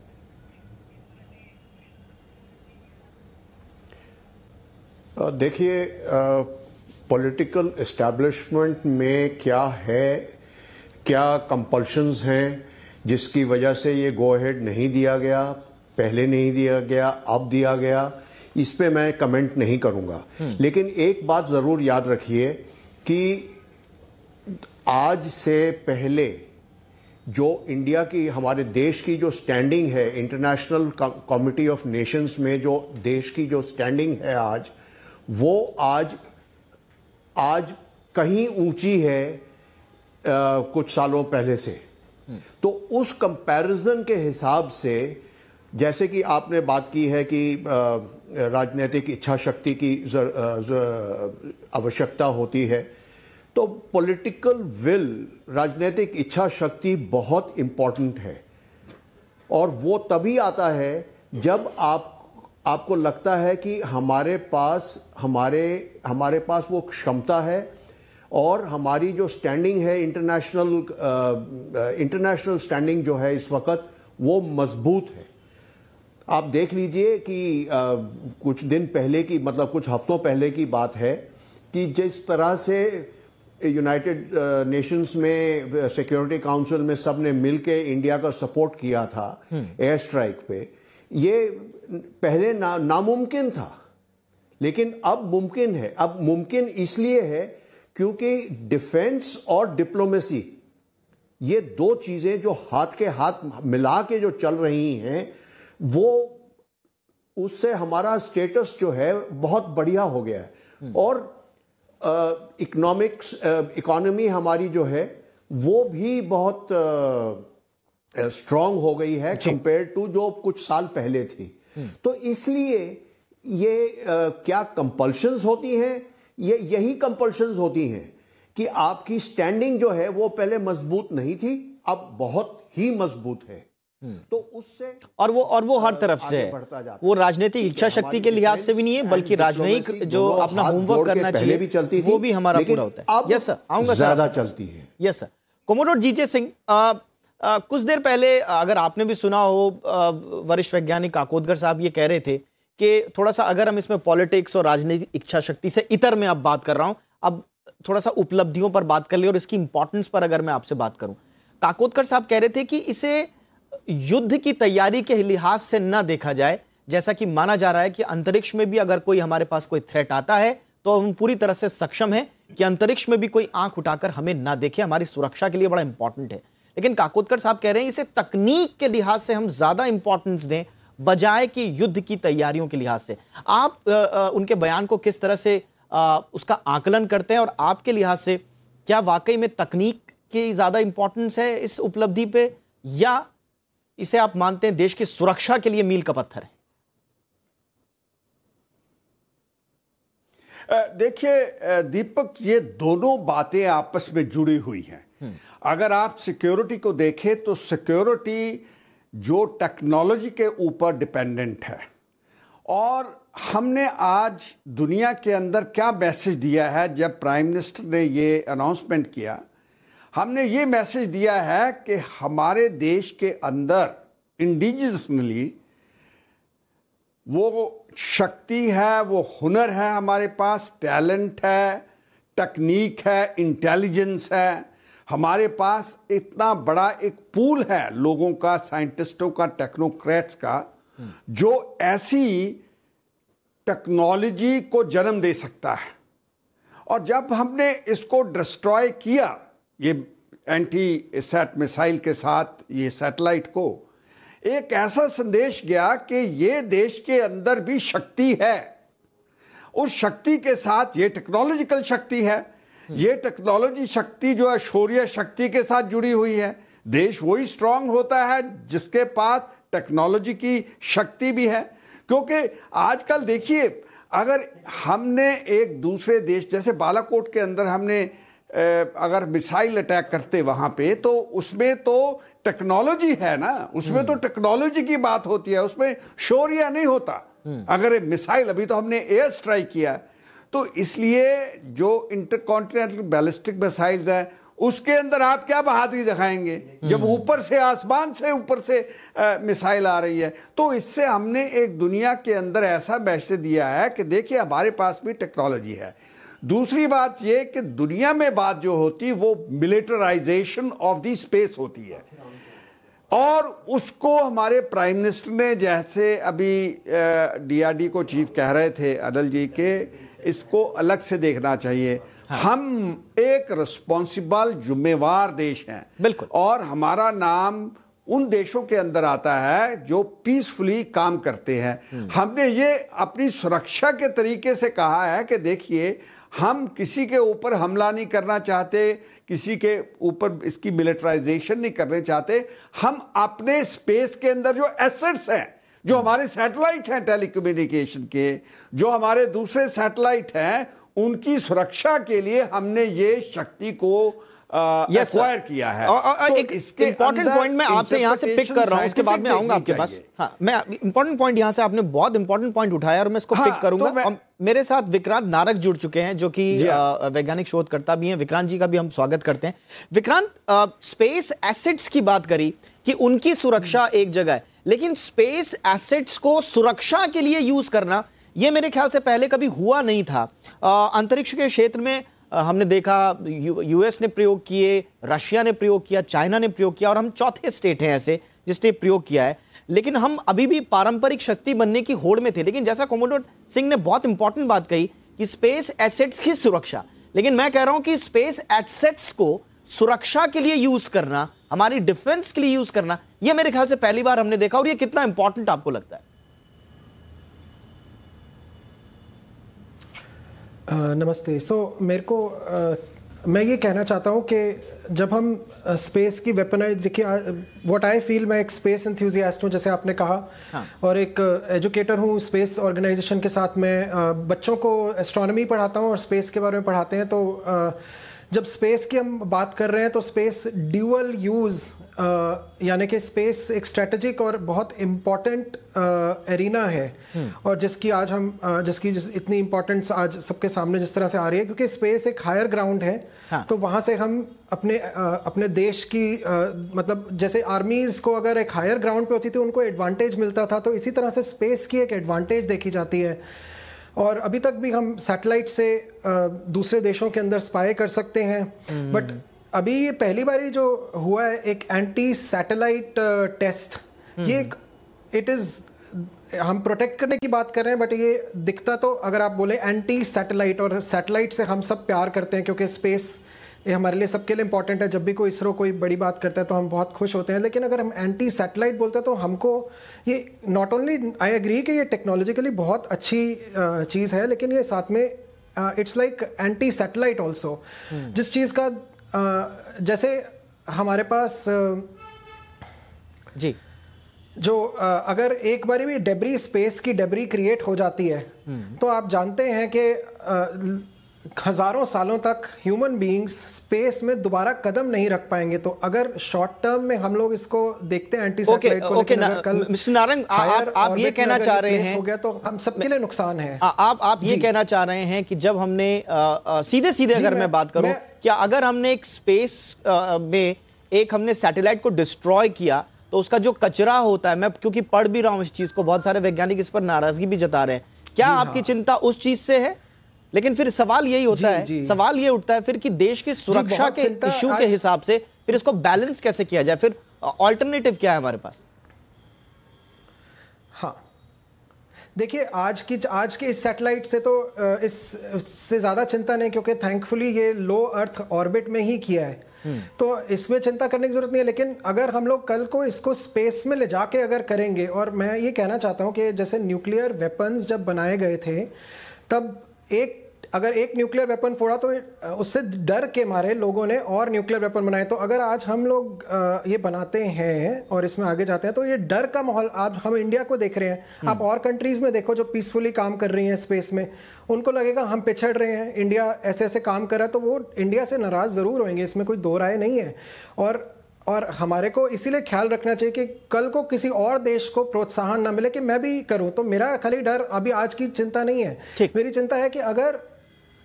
देखिए पॉलिटिकल इस्टेब्लिशमेंट में क्या है क्या कंपल्शंस हैं जिसकी वजह से ये गो अहेड नहीं दिया गया पहले नहीं दिया गया अब दिया गया इस पे मैं कमेंट नहीं करूंगा हम्म। लेकिन एक बात जरूर याद रखिए कि आज से पहले जो इंडिया की हमारे देश की जो स्टैंडिंग है इंटरनेशनल कमिटी ऑफ नेशंस में जो देश की जो स्टैंडिंग है आज वो आज आज कहीं ऊंची है आ, कुछ सालों पहले से हम्म। तो उस कंपैरिजन के हिसाब से जैसे कि आपने बात की है कि राजनीतिक इच्छा शक्ति की आवश्यकता होती है तो पॉलिटिकल विल राजनीतिक इच्छा शक्ति बहुत इम्पॉर्टेंट है और वो तभी आता है जब आप आपको लगता है कि हमारे पास हमारे हमारे पास वो क्षमता है और हमारी जो स्टैंडिंग है इंटरनेशनल इंटरनेशनल स्टैंडिंग जो है इस वक्त वो मजबूत है आप देख लीजिए कि आ, कुछ दिन पहले की मतलब कुछ हफ्तों पहले की बात है कि जिस तरह से यूनाइटेड नेशंस में सिक्योरिटी काउंसिल में सब ने मिल के इंडिया का सपोर्ट किया था एयर हम्म। स्ट्राइक पे ये पहले ना नामुमकिन था लेकिन अब मुमकिन है अब मुमकिन इसलिए है क्योंकि डिफेंस और डिप्लोमेसी ये दो चीज़ें जो हाथ के हाथ मिला के जो चल रही हैं वो उससे हमारा स्टेटस जो है बहुत बढ़िया हो गया है हम्म। और इकोनॉमिक्स इकोनॉमी हमारी जो है वो भी बहुत स्ट्रांग हो गई है कंपेयर टू जो कुछ साल पहले थी हम्म। तो इसलिए ये आ, क्या कंपल्शंस होती हैं ये यही कंपल्शंस होती हैं कि आपकी स्टैंडिंग जो है वो पहले मजबूत नहीं थी अब बहुत ही मजबूत है हम्म। तो उससे और वो और वो हर तरफ से वो राजनीतिक इच्छा शक्ति के लिहाज से भी नहीं है बल्कि राजनयिक जो अपना होमवर्क करना चाहिए भी चलती वो भी हमारा पूरा होता है यस सर आऊंगा ज्यादा चलती है yes sir commodore GJ Singh कुछ देर पहले अगर आपने भी सुना हो वरिष्ठ वैज्ञानिक काकोदगर साहब ये कह रहे थे कि थोड़ा सा अगर हम इसमें पॉलिटिक्स और राजनीतिक इच्छा शक्ति से इतर में अब बात कर रहा हूँ अब थोड़ा सा उपलब्धियों पर बात कर ली और इसकी इंपॉर्टेंस पर अगर मैं आपसे बात करूँ काकोदकर साहब कह रहे थे कि इसे युद्ध की तैयारी के लिहाज से न देखा जाए जैसा कि माना जा रहा है कि अंतरिक्ष में भी अगर कोई हमारे पास कोई थ्रेट आता है तो हम पूरी तरह से सक्षम है कि अंतरिक्ष में भी कोई आंख उठाकर हमें ना देखे हमारी सुरक्षा के लिए बड़ा इंपॉर्टेंट है लेकिन काकोदकर साहब कह रहे हैं इसे तकनीक के लिहाज से हम ज्यादा इंपॉर्टेंस दें बजाय कि युद्ध की तैयारियों के लिहाज से आप आ, आ, उनके बयान को किस तरह से आ, उसका आकलन करते हैं और आपके लिहाज से क्या वाकई में तकनीक की ज्यादा इंपॉर्टेंस है इस उपलब्धि पे या इसे आप मानते हैं देश की सुरक्षा के लिए मील का पत्थर है देखिए दीपक ये दोनों बातें आपस में जुड़ी हुई हैं हम्म। अगर आप सिक्योरिटी को देखें तो सिक्योरिटी जो टेक्नोलॉजी के ऊपर डिपेंडेंट है और हमने आज दुनिया के अंदर क्या मैसेज दिया है जब प्राइम मिनिस्टर ने ये अनाउंसमेंट किया हमने ये मैसेज दिया है कि हमारे देश के अंदर इंडिजनली वो शक्ति है वो हुनर है हमारे पास टैलेंट है तकनीक है इंटेलिजेंस है हमारे पास इतना बड़ा एक पूल है लोगों का साइंटिस्टों का टेक्नोक्रेट्स का जो ऐसी टेक्नोलॉजी को जन्म दे सकता है और जब हमने इसको डिस्ट्रॉय किया ये एंटी सेट मिसाइल के साथ ये सैटेलाइट को एक ऐसा संदेश गया कि ये देश के अंदर भी शक्ति है उस शक्ति के साथ ये टेक्नोलॉजिकल शक्ति है ये टेक्नोलॉजी शक्ति जो है शौर्य शक्ति के साथ जुड़ी हुई है देश वही स्ट्रांग होता है जिसके पास टेक्नोलॉजी की शक्ति भी है क्योंकि आजकल देखिए अगर हमने एक दूसरे देश जैसे बालाकोट के अंदर हमने अगर मिसाइल अटैक करते वहां पे तो उसमें तो टेक्नोलॉजी है ना उसमें तो हम्म। टेक्नोलॉजी की बात होती है उसमें शोरिया नहीं होता हम्म। अगर मिसाइल अभी तो हमने एयर स्ट्राइक किया तो इसलिए जो इंटरकॉन्टिनेंटल बैलिस्टिक मिसाइल्स हैं उसके अंदर आप क्या बहादुरी दिखाएंगे जब हम्म। ऊपर से आसमान से ऊपर से मिसाइल आ रही है तो इससे हमने एक दुनिया के अंदर ऐसा मैसेज दिया है कि देखिए हमारे पास भी टेक्नोलॉजी है दूसरी बात यह कि दुनिया में बात जो होती वो मिलिटराइजेशन ऑफ दी स्पेस होती है और उसको हमारे प्राइम मिनिस्टर ने जैसे अभी डीआरडी को चीफ कह रहे थे अनिल जी के इसको अलग से देखना चाहिए हाँ। हम एक रिस्पॉन्सिबल जुम्मेवार देश हैं बिल्कुल और हमारा नाम उन देशों के अंदर आता है जो पीसफुली काम करते हैं हम्म। हमने ये अपनी सुरक्षा के तरीके से कहा है कि देखिए हम किसी के ऊपर हमला नहीं करना चाहते किसी के ऊपर इसकी मिलिट्राइजेशन नहीं करने चाहते हम अपने स्पेस के अंदर जो एसेट्स हैं जो हमारे सैटेलाइट हैं टेलीकम्युनिकेशन के जो हमारे दूसरे सैटेलाइट हैं उनकी सुरक्षा के लिए हमने ये शक्ति को एक्वायर किया है और, और, तो एक इसके इंपॉर्टेंट पॉइंट मैं आपसे यहां से पिक कर रहा हूं उसके बाद में आऊंगा आपके पास हाँ मैं इंपॉर्टेंट पॉइंट यहां से आपने बहुत इंपॉर्टेंट पॉइंट उठाया और मैं इसको पिक हाँ, करूंगा तो मेरे साथ विक्रांत नारक जुड़ चुके हैं जो कि हाँ। वैज्ञानिक शोधकर्ता भी हैं विक्रांत जी का भी हम स्वागत करते हैं विक्रांत स्पेस एसेट्स की बात करी कि उनकी सुरक्षा हम्म। एक जगह है लेकिन स्पेस एसेट्स को सुरक्षा के लिए यूज करना यह मेरे ख्याल से पहले कभी हुआ नहीं था अंतरिक्ष के क्षेत्र में हमने देखा यूएस ने प्रयोग किए रशिया ने प्रयोग किया चाइना ने प्रयोग किया और हम चौथे स्टेट हैं ऐसे जिसने प्रयोग किया है लेकिन हम अभी भी पारंपरिक शक्ति बनने की होड़ में थे लेकिन जैसा कोमोडोर सिंह ने बहुत इंपॉर्टेंट बात कही कि स्पेस एसेट्स की सुरक्षा लेकिन मैं कह रहा हूं कि स्पेस एसेट्स को सुरक्षा के लिए यूज करना हमारी डिफेंस के लिए यूज करना यह मेरे ख्याल से पहली बार हमने देखा और यह कितना इंपॉर्टेंट आपको लगता है नमस्ते सो so, मेरे को आ, मैं ये कहना चाहता हूँ कि जब हम स्पेस की वेपनाइज देखिए व्हाट आई फील मैं एक स्पेस इंथ्यूजियास्ट हूँ जैसे आपने कहा हाँ. और एक एजुकेटर हूँ स्पेस ऑर्गेनाइजेशन के साथ मैं बच्चों को एस्ट्रोनॉमी पढ़ाता हूँ और स्पेस के बारे में पढ़ाते हैं तो आ, जब स्पेस की हम बात कर रहे हैं तो स्पेस ड्यूअल यूज़ यानी कि स्पेस एक स्ट्रेटजिक और बहुत इम्पॉर्टेंट एरिना है हम्म। और जिसकी आज हम जिसकी जिस इतनी इम्पोर्टेंस आज सबके सामने जिस तरह से आ रही है क्योंकि स्पेस एक हायर ग्राउंड है हाँ. तो वहाँ से हम अपने अपने देश की मतलब जैसे आर्मीज को अगर एक हायर ग्राउंड पे होती थी उनको एडवांटेज मिलता था तो इसी तरह से स्पेस की एक एडवांटेज देखी जाती है और अभी तक भी हम सैटेलाइट से दूसरे देशों के अंदर स्पाई कर सकते हैं बट हम्म। अभी ये पहली बार जो हुआ है एक एंटी सैटेलाइट टेस्ट ये एक इट इज़ हम प्रोटेक्ट करने की बात कर रहे हैं बट ये दिखता तो अगर आप बोले एंटी सैटेलाइट और सैटेलाइट से हम सब प्यार करते हैं क्योंकि स्पेस ये हमारे लिए सबके लिए इंपॉर्टेंट है जब भी कोई इसरो कोई बड़ी बात करता है तो हम बहुत खुश होते हैं लेकिन अगर हम एंटी सैटेलाइट बोलते हैं तो हमको ये नॉट ओनली आई एग्री कि ये टेक्नोलॉजिकली बहुत अच्छी uh, चीज़ है लेकिन ये साथ में it's like anti satellite also जिस चीज़ का जैसे हमारे पास जी जो अगर एक बारी भी डेबरी स्पेस की डेबरी क्रिएट हो जाती है हम्म। तो आप जानते हैं कि हज़ारों सालों तक ह्यूमन बीइंग्स स्पेस में दोबारा कदम नहीं रख पाएंगे तो अगर शॉर्ट टर्म में हम लोग इसको देखते हैं एंटी okay, okay, को ना, कल मिस्टर नारंग आप आप ये कहना चाह रहे हैं हो गया तो हम सबके लिए नुकसान है आ, आप आप ये कहना चाह रहे हैं कि जब हमने सीधे सीधे अगर मैं बात करूं क्या अगर हमने एक स्पेस में एक हमने सैटेलाइट को डिस्ट्रॉय किया तो उसका जो कचरा होता है मैं क्योंकि पढ़ भी रहा हूँ इस चीज़ को बहुत सारे वैज्ञानिक इस पर नाराजगी भी जता रहे हैं क्या आपकी हाँ। चिंता उस चीज़ से है लेकिन फिर सवाल यही होता जी, है जी। सवाल ये उठता है फिर कि देश की सुरक्षा के इश्यू के हिसाब से फिर इसको बैलेंस कैसे किया जाए फिर ऑल्टरनेटिव क्या है हमारे पास हाँ। देखिए आज की आज के इस सैटेलाइट से तो इस से ज़्यादा चिंता नहीं क्योंकि थैंकफुली ये लो अर्थ ऑर्बिट में ही किया है हम्म। तो इसमें चिंता करने की जरूरत नहीं है लेकिन अगर हम लोग कल को इसको स्पेस में ले जाके अगर करेंगे और मैं ये कहना चाहता हूँ कि जैसे न्यूक्लियर वेपन्स जब बनाए गए थे तब एक अगर एक न्यूक्लियर वेपन फोड़ा तो उससे डर के मारे लोगों ने और न्यूक्लियर वेपन बनाए तो अगर आज हम लोग ये बनाते हैं और इसमें आगे जाते हैं तो ये डर का माहौल आज हम इंडिया को देख रहे हैं हम्म। आप और कंट्रीज़ में देखो जो पीसफुली काम कर रही हैं स्पेस में उनको लगेगा हम पिछड़ रहे हैं इंडिया ऐसे ऐसे काम कर रहा है तो वो इंडिया से नाराज़ ज़रूर होंगे इसमें कोई दो राय नहीं है और और हमारे को इसीलिए ख्याल रखना चाहिए कि कल को किसी और देश को प्रोत्साहन ना मिले कि मैं भी करूं तो मेरा खाली डर अभी आज की चिंता नहीं है मेरी चिंता है कि अगर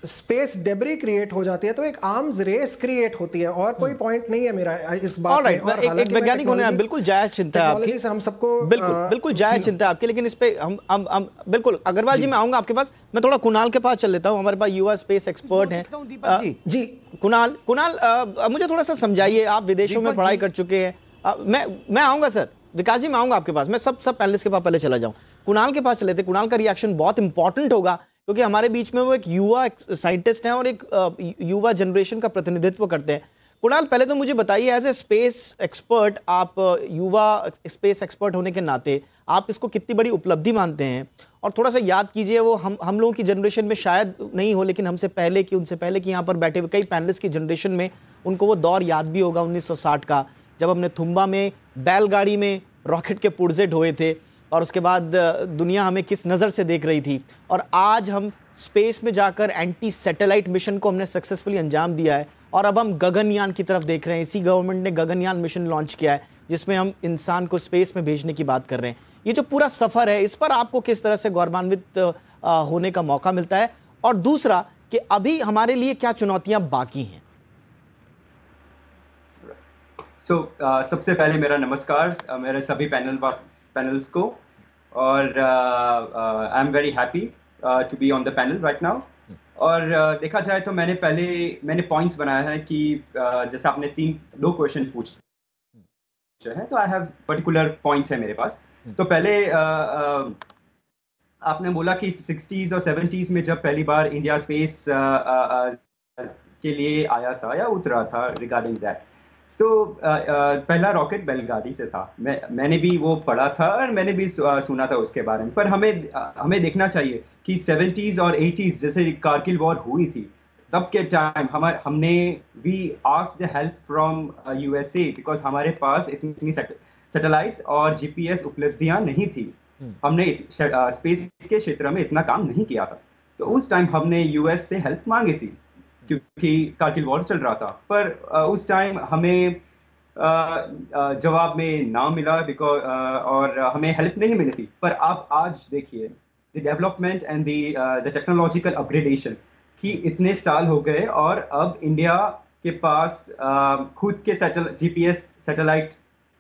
स्पेस डेबरी क्रिएट हो जाती है तो एक आर्म्स रेस क्रिएट होती है और कोई पॉइंट hmm. नहीं है मेरा इस बात right, में और एक, एक वैज्ञानिक होने बिल्कुल जायज चिंता है आपकी से हम सबको बिल्कुल आ, uh, बिल्कुल जायज चिंता है आपकी लेकिन इस पे हम हम हम बिल्कुल अग्रवाल जी मैं आऊंगा आपके पास मैं थोड़ा कुणाल के पास चल लेता हूं हमारे पास युवा स्पेस एक्सपर्ट हैं जी कुणाल कुणाल मुझे थोड़ा सा समझाइए आप विदेशों में पढ़ाई कर चुके हैं मैं मैं आऊंगा सर विकास जी मैं आऊंगा आपके पास मैं सब सब पैनलिस्ट के पास पहले चला जाऊं कुणाल के पास चले थे कुणाल का रिएक्शन बहुत इंपॉर्टेंट होगा क्योंकि हमारे बीच में वो एक युवा साइंटिस्ट हैं और एक युवा जनरेशन का प्रतिनिधित्व करते हैं कुणाल पहले तो मुझे बताइए एज ए स्पेस एक्सपर्ट आप युवा स्पेस एक्सपर्ट होने के नाते आप इसको कितनी बड़ी उपलब्धि मानते हैं और थोड़ा सा याद कीजिए वो हम हम लोगों की जनरेशन में शायद नहीं हो लेकिन हमसे पहले कि उनसे पहले कि यहाँ पर बैठे हुए कई पैनलिस्ट की जनरेशन में उनको वो दौर याद भी होगा 1960 का जब हमने थुम्बा में बैलगाड़ी में रॉकेट के पुर्जे ढोए थे और उसके बाद दुनिया हमें किस नज़र से देख रही थी और आज हम स्पेस में जाकर एंटी सैटेलाइट मिशन को हमने सक्सेसफुली अंजाम दिया है और अब हम गगनयान की तरफ देख रहे हैं इसी गवर्नमेंट ने गगनयान मिशन लॉन्च किया है जिसमें हम इंसान को स्पेस में भेजने की बात कर रहे हैं ये जो पूरा सफ़र है इस पर आपको किस तरह से गौरवान्वित होने का मौका मिलता है और दूसरा कि अभी हमारे लिए क्या चुनौतियाँ बाकी हैं सो so, uh, सबसे पहले मेरा नमस्कार uh, मेरे सभी पैनल पैनल्स को और I am very happy to be on the panel right now और uh, देखा जाए तो मैंने पहले मैंने पॉइंट्स बनाया है कि uh, जैसे आपने तीन दो क्वेश्चन पूछे हैं तो आई हैव पर्टिकुलर पॉइंट्स है मेरे पास तो पहले uh, uh, आपने बोला कि सिक्सटीज और सेवेंटीज में जब पहली बार India space uh, uh, uh, के लिए आया था या उतरा था रिगार्डिंग दैट तो आ, पहला रॉकेट बैलगाड़ी से था मैं मैंने भी वो पढ़ा था और मैंने भी सुना था उसके बारे में पर हमें हमें देखना चाहिए कि सेवेंटीज़ और एटीज़ जैसे कारगिल वॉर हुई थी तब के टाइम हमारे हमने we ask the help from a because हमारे पास इतनी सेटेलाइट और जी पी एस उपलब्धियाँ नहीं थी हम्म। हमने स्पेस के क्षेत्र में इतना काम नहीं किया था तो उस टाइम हमने यूएस से हेल्प मांगी थी क्योंकि कारगिल वॉर चल रहा था पर उस टाइम हमें जवाब में ना मिला बिकॉज और हमें हेल्प नहीं मिली थी पर आप आज देखिए the development and the technological upgradation कि इतने साल हो गए और अब इंडिया के पास खुद के सैटल एस सैटेलाइट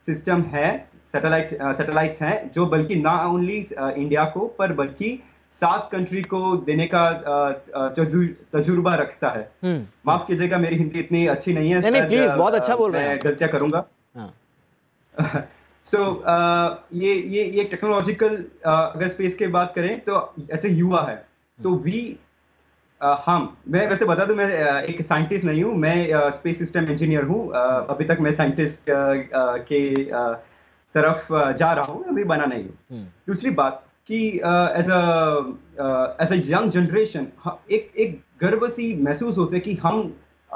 सिस्टम है सैटेलाइट सैटेलाइट्स हैं जो बल्कि ना ओनली इंडिया को पर बल्कि सात कंट्री को देने का तजुर्बा रखता है हम्म। माफ कीजिएगा मेरी हिंदी इतनी अच्छी नहीं है नहीं प्लीज बहुत अच्छा बोल रहे हैं गलतियां करूंगा सो हाँ। ये ये ये टेक्नोलॉजिकल अगर स्पेस के बात करें तो ऐसे युवा है तो वी हम्म। हम मैं वैसे बता दूं मैं एक साइंटिस्ट नहीं हूँ मैं स्पेस सिस्टम इंजीनियर हूँ अभी तक मैं साइंटिस्ट के तरफ जा रहा हूँ अभी बना नहीं हूँ हम्म। दूसरी बात कि as as a young generation एक एक गर्व सी महसूस होते कि हम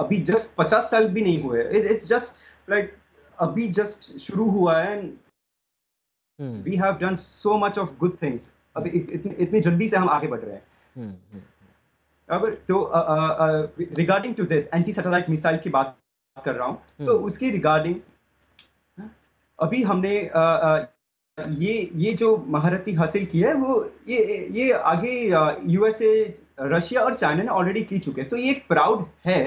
अभी जस्ट पचास साल भी नहीं हुए इट्स जस्ट लाइक अभी जस्ट शुरू हुआ है and we have done so much of good things अभी इतनी इतनी जल्दी से हम आगे बढ़ रहे हैं हम्म, हम्म, हम्म। अब तो regarding to this anti satellite missile की बात कर रहा हूँ तो उसकी रिगार्डिंग अभी हमने ये ये जो महारथी हासिल की है वो ये ये आगे यूएसए रशिया और चाइना ने ऑलरेडी की चुके हैं तो ये एक प्राउड है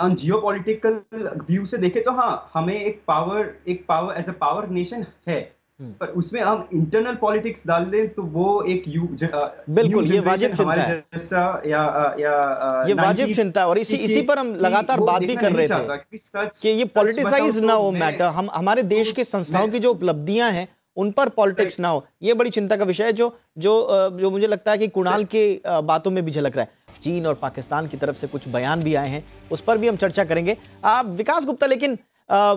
ऑन जियो पोलिटिकल व्यू से देखे तो हाँ हमें एक पावर एक power as a power nation है हम्म। पर उसमें हम इंटरनल पॉलिटिक्स डाल दें तो वो एक यू बिल्कुल ये वाजिब चिंता है या, या, ये वाजिब चिंता और इसी इसी पर हम लगातार बात भी कर रहे थे कि ये पॉलिटिसाइज ना तो हो मैटर हम हमारे तो देश की संस्थाओं की जो उपलब्धियां हैं उन पर पॉलिटिक्स ना हो ये बड़ी चिंता का विषय है जो जो जो मुझे लगता है कि कुणाल के बातों में भी झलक रहा है चीन और पाकिस्तान की तरफ से कुछ बयान भी आए हैं उस पर भी हम चर्चा करेंगे आप विकास गुप्ता लेकिन आ,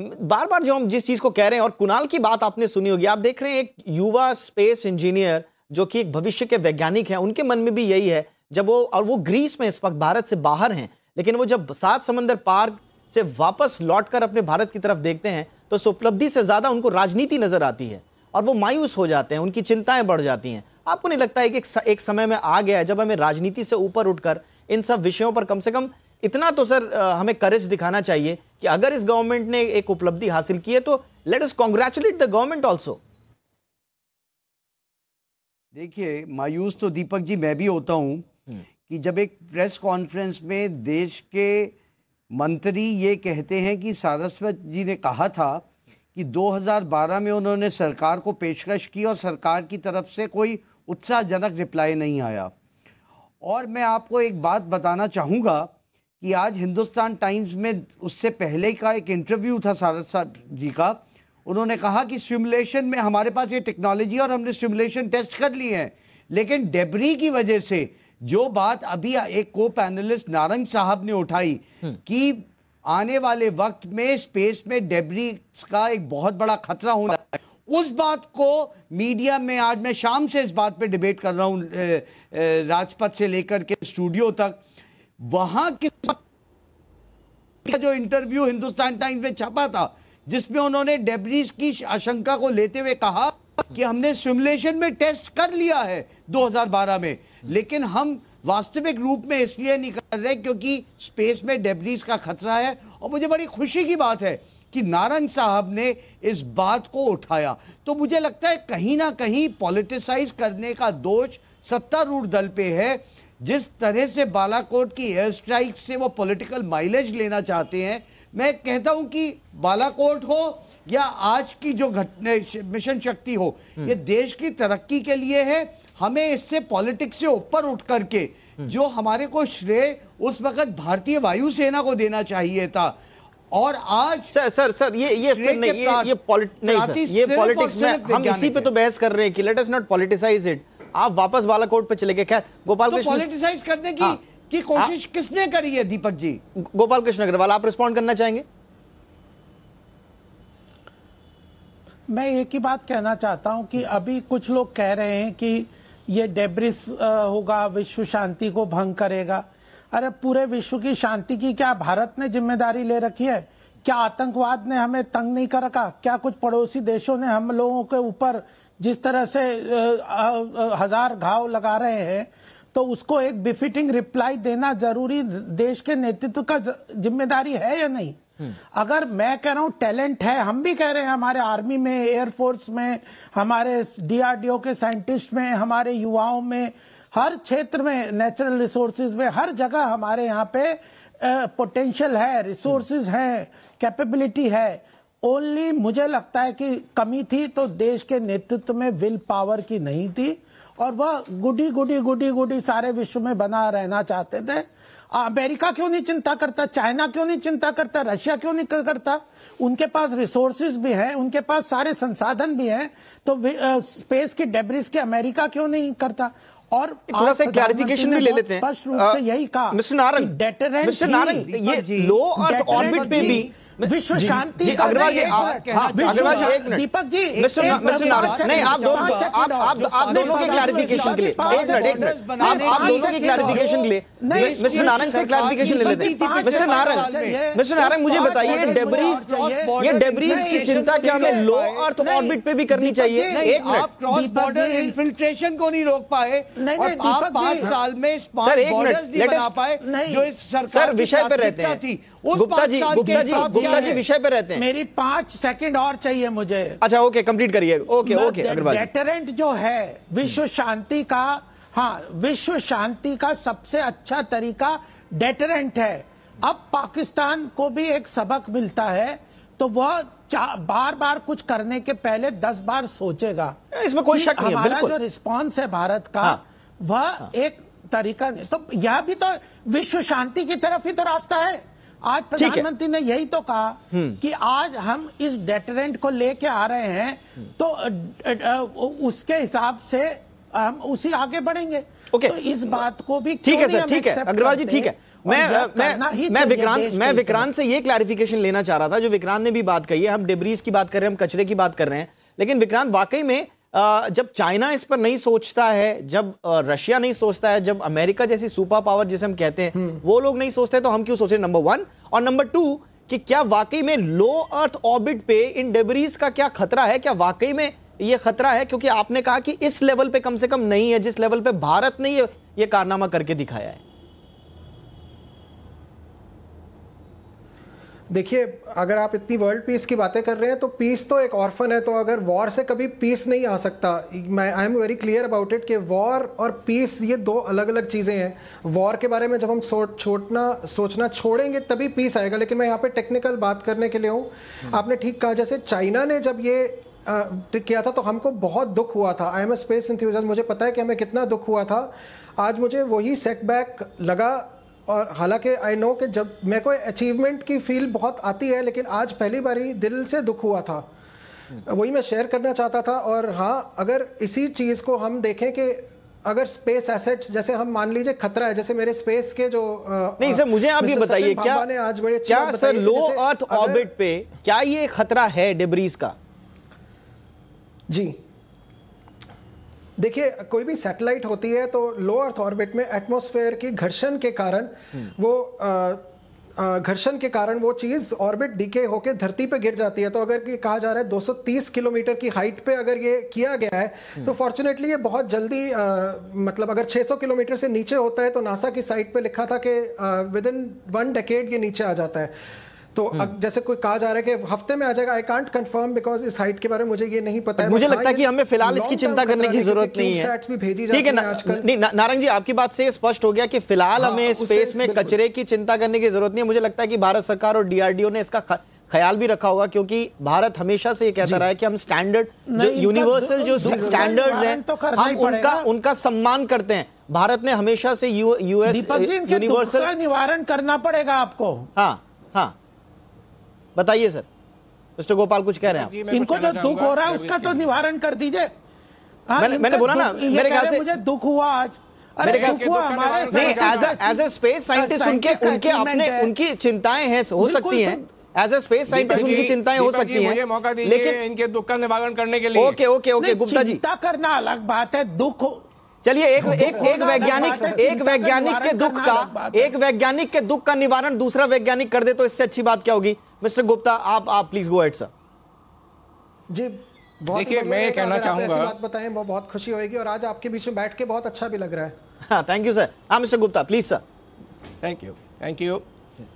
बार बार जो हम जिस चीज को कह रहे हैं और कुणाल की बात आपने सुनी होगी आप देख रहे हैं एक युवा स्पेस इंजीनियर जो कि एक भविष्य के वैज्ञानिक हैं उनके मन में भी यही है जब वो और वो ग्रीस में इस वक्त भारत से बाहर हैं लेकिन वो जब सात समंदर पार्क से वापस लौटकर अपने भारत की तरफ देखते हैं तो इस उपलब्धि से ज़्यादा उनको राजनीति नज़र आती है और वो मायूस हो जाते हैं उनकी चिंताएं बढ़ जाती हैं आपको नहीं लगता है कि एक समय में आ गया है जब हमें राजनीति से ऊपर उठकर इन सब विषयों पर कम से कम इतना तो सर हमें करेज दिखाना चाहिए कि अगर इस गवर्नमेंट ने एक उपलब्धि हासिल की है तो let us congratulate the government also देखिए मायूस तो दीपक जी मैं भी होता हूं हम्म। कि जब एक प्रेस कॉन्फ्रेंस में देश के मंत्री ये कहते हैं कि सारस्वत जी ने कहा था कि 2012 में उन्होंने सरकार को पेशकश की और सरकार की तरफ से कोई उत्साहजनक रिप्लाई नहीं आया और मैं आपको एक बात बताना चाहूँगा कि आज हिंदुस्तान टाइम्स में उससे पहले का एक इंटरव्यू था सारस्वत जी का उन्होंने कहा कि सिमुलेशन में हमारे पास ये टेक्नोलॉजी और हमने सिमुलेशन टेस्ट कर लिए हैं लेकिन डेबरी की वजह से जो बात अभी एक को पैनलिस्ट नारंग साहब ने उठाई हम्म। कि आने वाले वक्त में स्पेस में डेब्रिक्स का एक बहुत बड़ा खतरा होना है उस बात को मीडिया में आज मैं शाम से इस बात पे डिबेट कर रहा हूं राजपथ से लेकर के स्टूडियो तक वहां के का जो इंटरव्यू हिंदुस्तान टाइम्स में छपा था जिसमें उन्होंने डेबरीज की आशंका को लेते हुए कहा कि हमने सिमुलेशन में टेस्ट कर लिया है 2012 में लेकिन हम वास्तविक रूप में इसलिए नहीं कर रहे क्योंकि स्पेस में डेब्रीज का खतरा है और मुझे बड़ी खुशी की बात है कि नारंग साहब ने इस बात को उठाया तो मुझे लगता है कहीं ना कहीं पॉलिटिसाइज करने का दोष सत्तारूढ़ दल पे है जिस तरह से बालाकोट की एयर स्ट्राइक से वो पॉलिटिकल माइलेज लेना चाहते हैं मैं कहता हूं कि बालाकोट हो या आज की जो घटने मिशन शक्ति हो ये हम्म। देश की तरक्की के लिए है हमें इससे पॉलिटिक्स से ऊपर उठ करके हम्म। जो हमारे को श्रेय उस वक्त भारतीय वायुसेना को देना चाहिए था और आज सर सर सर ये ये नहीं ये ये पॉलिटिक्स ये पॉलिटिक्स में हम इसी पे तो बहस कर रहे हैं कि let us not politicise it आप वापस बालाकोट पे चले गए खैर गोपाल तो पॉलिटिसाइज करने की हाँ। की कोशिश किसने करी है दीपक जी गोपाल कृष्ण अग्रवाल आप रिस्पॉन्ड करना चाहेंगे मैं एक ही बात कहना चाहता हूं कि अभी कुछ लोग कह रहे हैं कि ये डेब्रिस होगा विश्व शांति को भंग करेगा अरे पूरे विश्व की शांति की क्या भारत ने जिम्मेदारी ले रखी है क्या आतंकवाद ने हमें तंग नहीं कर रखा क्या कुछ पड़ोसी देशों ने हम लोगों के ऊपर जिस तरह से हजार घाव लगा रहे हैं तो उसको एक बिफिटिंग रिप्लाई देना जरूरी देश के नेतृत्व का जिम्मेदारी है या नहीं हम्म। अगर मैं कह रहा हूं टैलेंट है हम भी कह रहे हैं हमारे आर्मी में एयरफोर्स में हमारे डीआरडीओ के साइंटिस्ट में हमारे युवाओं में हर क्षेत्र में नेचुरल रिसोर्सेज में हर जगह हमारे यहाँ पे पोटेंशियल है रिसोर्सेज है कैपेबिलिटी है ओनली मुझे लगता है कि कमी थी तो देश के नेतृत्व में विल पावर की नहीं थी और वह गुडी गुडी गुडी गुडी सारे विश्व में बना रहना चाहते थे अमेरिका क्यों नहीं चिंता करता चाइना क्यों नहीं चिंता करता रशिया क्यों नहीं करता उनके पास रिसोर्सेज भी हैं उनके पास सारे संसाधन भी हैं तो स्पेस के डेब्रिस के अमेरिका क्यों नहीं करता और थोड़ा सा क्लैरिफिकेशन भी ले लेते हैं स्पष्ट रूप से यही कहा मिस्टर नारंग मिस्टर नारंग ये लो अर्थ ऑर्बिट में भी विश्व शांति अग्रवाल जी हाँ, हाँ, अग्रवाल जी एक minute Deepak ji mister mister Narayan नहीं आप दोनों आप आप आप दोनों के क्लैरिफिकेशन के लिए एक मिनट एक मिनट आप आप दोनों के क्लैरिफिकेशन के लिए मिस्टर नारायण से क्लैरिफिकेशन ले लेते हैं मिस्टर नारायण मिस्टर नारायण मुझे बताइए डेब्रीज ये डेब्रीज की चिंता क्या हमें लो अर्थ ऑर्बिट पे भी करनी चाहिए एक मिनट क्रॉस बॉर्डर इन्फिल्ट्रेशन को नहीं रोक पाए और आप पांच साल में स्पॉट बॉर्डर्स नहीं बना पाए जो इस सरकार सर विषय पर रहते हैं गुप्ता जी गुप्ता जी गुप्ता जी विषय पे रहते हैं मेरी पांच सेकंड और चाहिए मुझे अच्छा ओके कंप्लीट करिए ओके ओके डेटरेंट जो है विश्व शांति का हाँ विश्व शांति का सबसे अच्छा तरीका डेटरेंट है अब पाकिस्तान को भी एक सबक मिलता है तो वह बार बार कुछ करने के पहले दस बार सोचेगा इसमें कोई शक नहीं हमारा जो रिस्पॉन्स है भारत का हाँ, वह हाँ, एक तरीका नहीं तो यह भी तो विश्व शांति की तरफ ही तो रास्ता है आज प्रधानमंत्री ने यही तो कहा हम्म। कि आज हम इस डेटरेंट को लेके आ रहे हैं तो उसके हिसाब से हम उसी आगे बढ़ेंगे ओके तो इस बात को भी ठीक है सर ठीक है अग्रवाल जी ठीक है मैं मैं मैं विक्रांत मैं विक्रांत से ये क्लैरिफिकेशन लेना चाह रहा था जो विक्रांत ने भी बात कही है हम डिब्रीज की बात कर रहे हैं हम कचरे की बात कर रहे हैं लेकिन विक्रांत वाकई में जब चाइना इस पर नहीं सोचता है जब रशिया नहीं सोचता है जब अमेरिका जैसी सुपर पावर जिसे हम कहते हैं हम्म। वो लोग नहीं सोचते तो हम क्यों सोच रहे नंबर वन और नंबर टू कि क्या वाकई में लो अर्थ ऑर्बिट पे इन डेबरीज का क्या खतरा है क्या वाकई में ये खतरा है क्योंकि आपने कहा कि इस लेवल पे कम से कम नहीं है जिस लेवल पे भारत ने ये ये कारनामा करके दिखाया है देखिए अगर आप इतनी वर्ल्ड पीस की बातें कर रहे हैं तो पीस तो एक ऑर्फन है तो अगर वॉर से कभी पीस नहीं आ सकता मैं I am very clear about it कि वॉर और पीस ये दो अलग अलग चीज़ें हैं वॉर के बारे में जब हम सो छोटना सोचना छोड़ेंगे तभी पीस आएगा लेकिन मैं यहाँ पे टेक्निकल बात करने के लिए हूँ हम्म। आपने ठीक कहा जैसे चाइना ने जब ये आ, किया था तो हमको बहुत दुख हुआ था I am a space enthusiast मुझे पता है कि हमें कितना दुख हुआ था आज मुझे वही सेटबैक लगा और हालांकि आई नो कि जब मेरे को अचीवमेंट की फील बहुत आती है लेकिन आज पहली ही दिल से दुख हुआ था वही मैं शेयर करना चाहता था और हाँ अगर इसी चीज़ को हम देखें कि अगर स्पेस एसेट्स जैसे हम मान लीजिए खतरा है जैसे मेरे स्पेस के जो नहीं सर मुझे आप ये बताइए क्या ने आज बड़े क्या सर लो अर्थ ऑर्बिट पे क्या ये खतरा है डिब्रीज का जी देखिए कोई भी सैटेलाइट होती है तो लो अर्थ ऑर्बिट में एटमोसफेयर की घर्षण के कारण हम्म। वो घर्षण के कारण वो चीज़ ऑर्बिट डीके होकर धरती पे गिर जाती है तो अगर ये कहा जा रहा है 230 किलोमीटर की हाइट पे अगर ये किया गया है हम्म। तो फॉर्चुनेटली ये बहुत जल्दी आ, मतलब अगर 600 किलोमीटर से नीचे होता है तो नासा की साइट पे लिखा था कि विद इन वन डेकेड ये नीचे आ जाता है तो अब हम्म। जैसे कोई कहा जा रहा है कि हफ्ते में आ जाएगा आई कांट कंफर्म बिकॉज इस हाइट के बारे में मुझे ये नहीं पता है मुझे लगता है हाँ, कि हमें फिलहाल इसकी चिंता करने की जरूरत नहीं है भी भेजी ठीक है नहीं नारंग जी आपकी बात से स्पष्ट हो गया कि फिलहाल हाँ, हमें स्पेस में कचरे की चिंता करने की जरूरत नहीं है मुझे लगता है कि भारत सरकार और डीआरडीओ ने इसका ख्याल भी रखा होगा क्योंकि भारत हमेशा से ये कहता रहा है कि हम स्टैंडर्ड जो यूनिवर्सल जो स्टैंडर्ड्स हैं हम तो उनका उनका सम्मान करते हैं भारत ने हमेशा से यूएस यूनिवर्सल निवारण करना पड़ेगा आपको हाँ हाँ बताइए सर मिस्टर गोपाल कुछ कह रहे हैं इनको जो दुख हो रहा है उसका तो निवारण कर दीजिए हाँ, मैंने, बोला ना मेरे ख्याल से मुझे दुख हुआ आज मेरे ख्याल से स्पेस साइंटिस्ट हाँ, उनके उनके अपने उनकी चिंताएं हैं हो सकती हैं एज ए स्पेस साइंटिस्ट उनकी चिंताएं हो सकती हैं मौका लेकिन इनके दुख का निवारण करने के लिए okay okay okay Gupta ji चिंता करना अलग बात है दुख चलिए एक एक एक वैज्ञानिक एक वैज्ञानिक के दुख का एक वैज्ञानिक के दुख का निवारण दूसरा वैज्ञानिक कर दे तो इससे अच्छी बात क्या होगी मिस्टर गुप्ता आप आप please go ahead sir ji देखिए मैं ये कहना चाहूंगा बात बताएं वो बहुत खुशी होगी और आज आपके बीच में बैठ के बहुत अच्छा भी लग रहा है हाँ थैंक यू सर हाँ mister Gupta please sir thank you thank you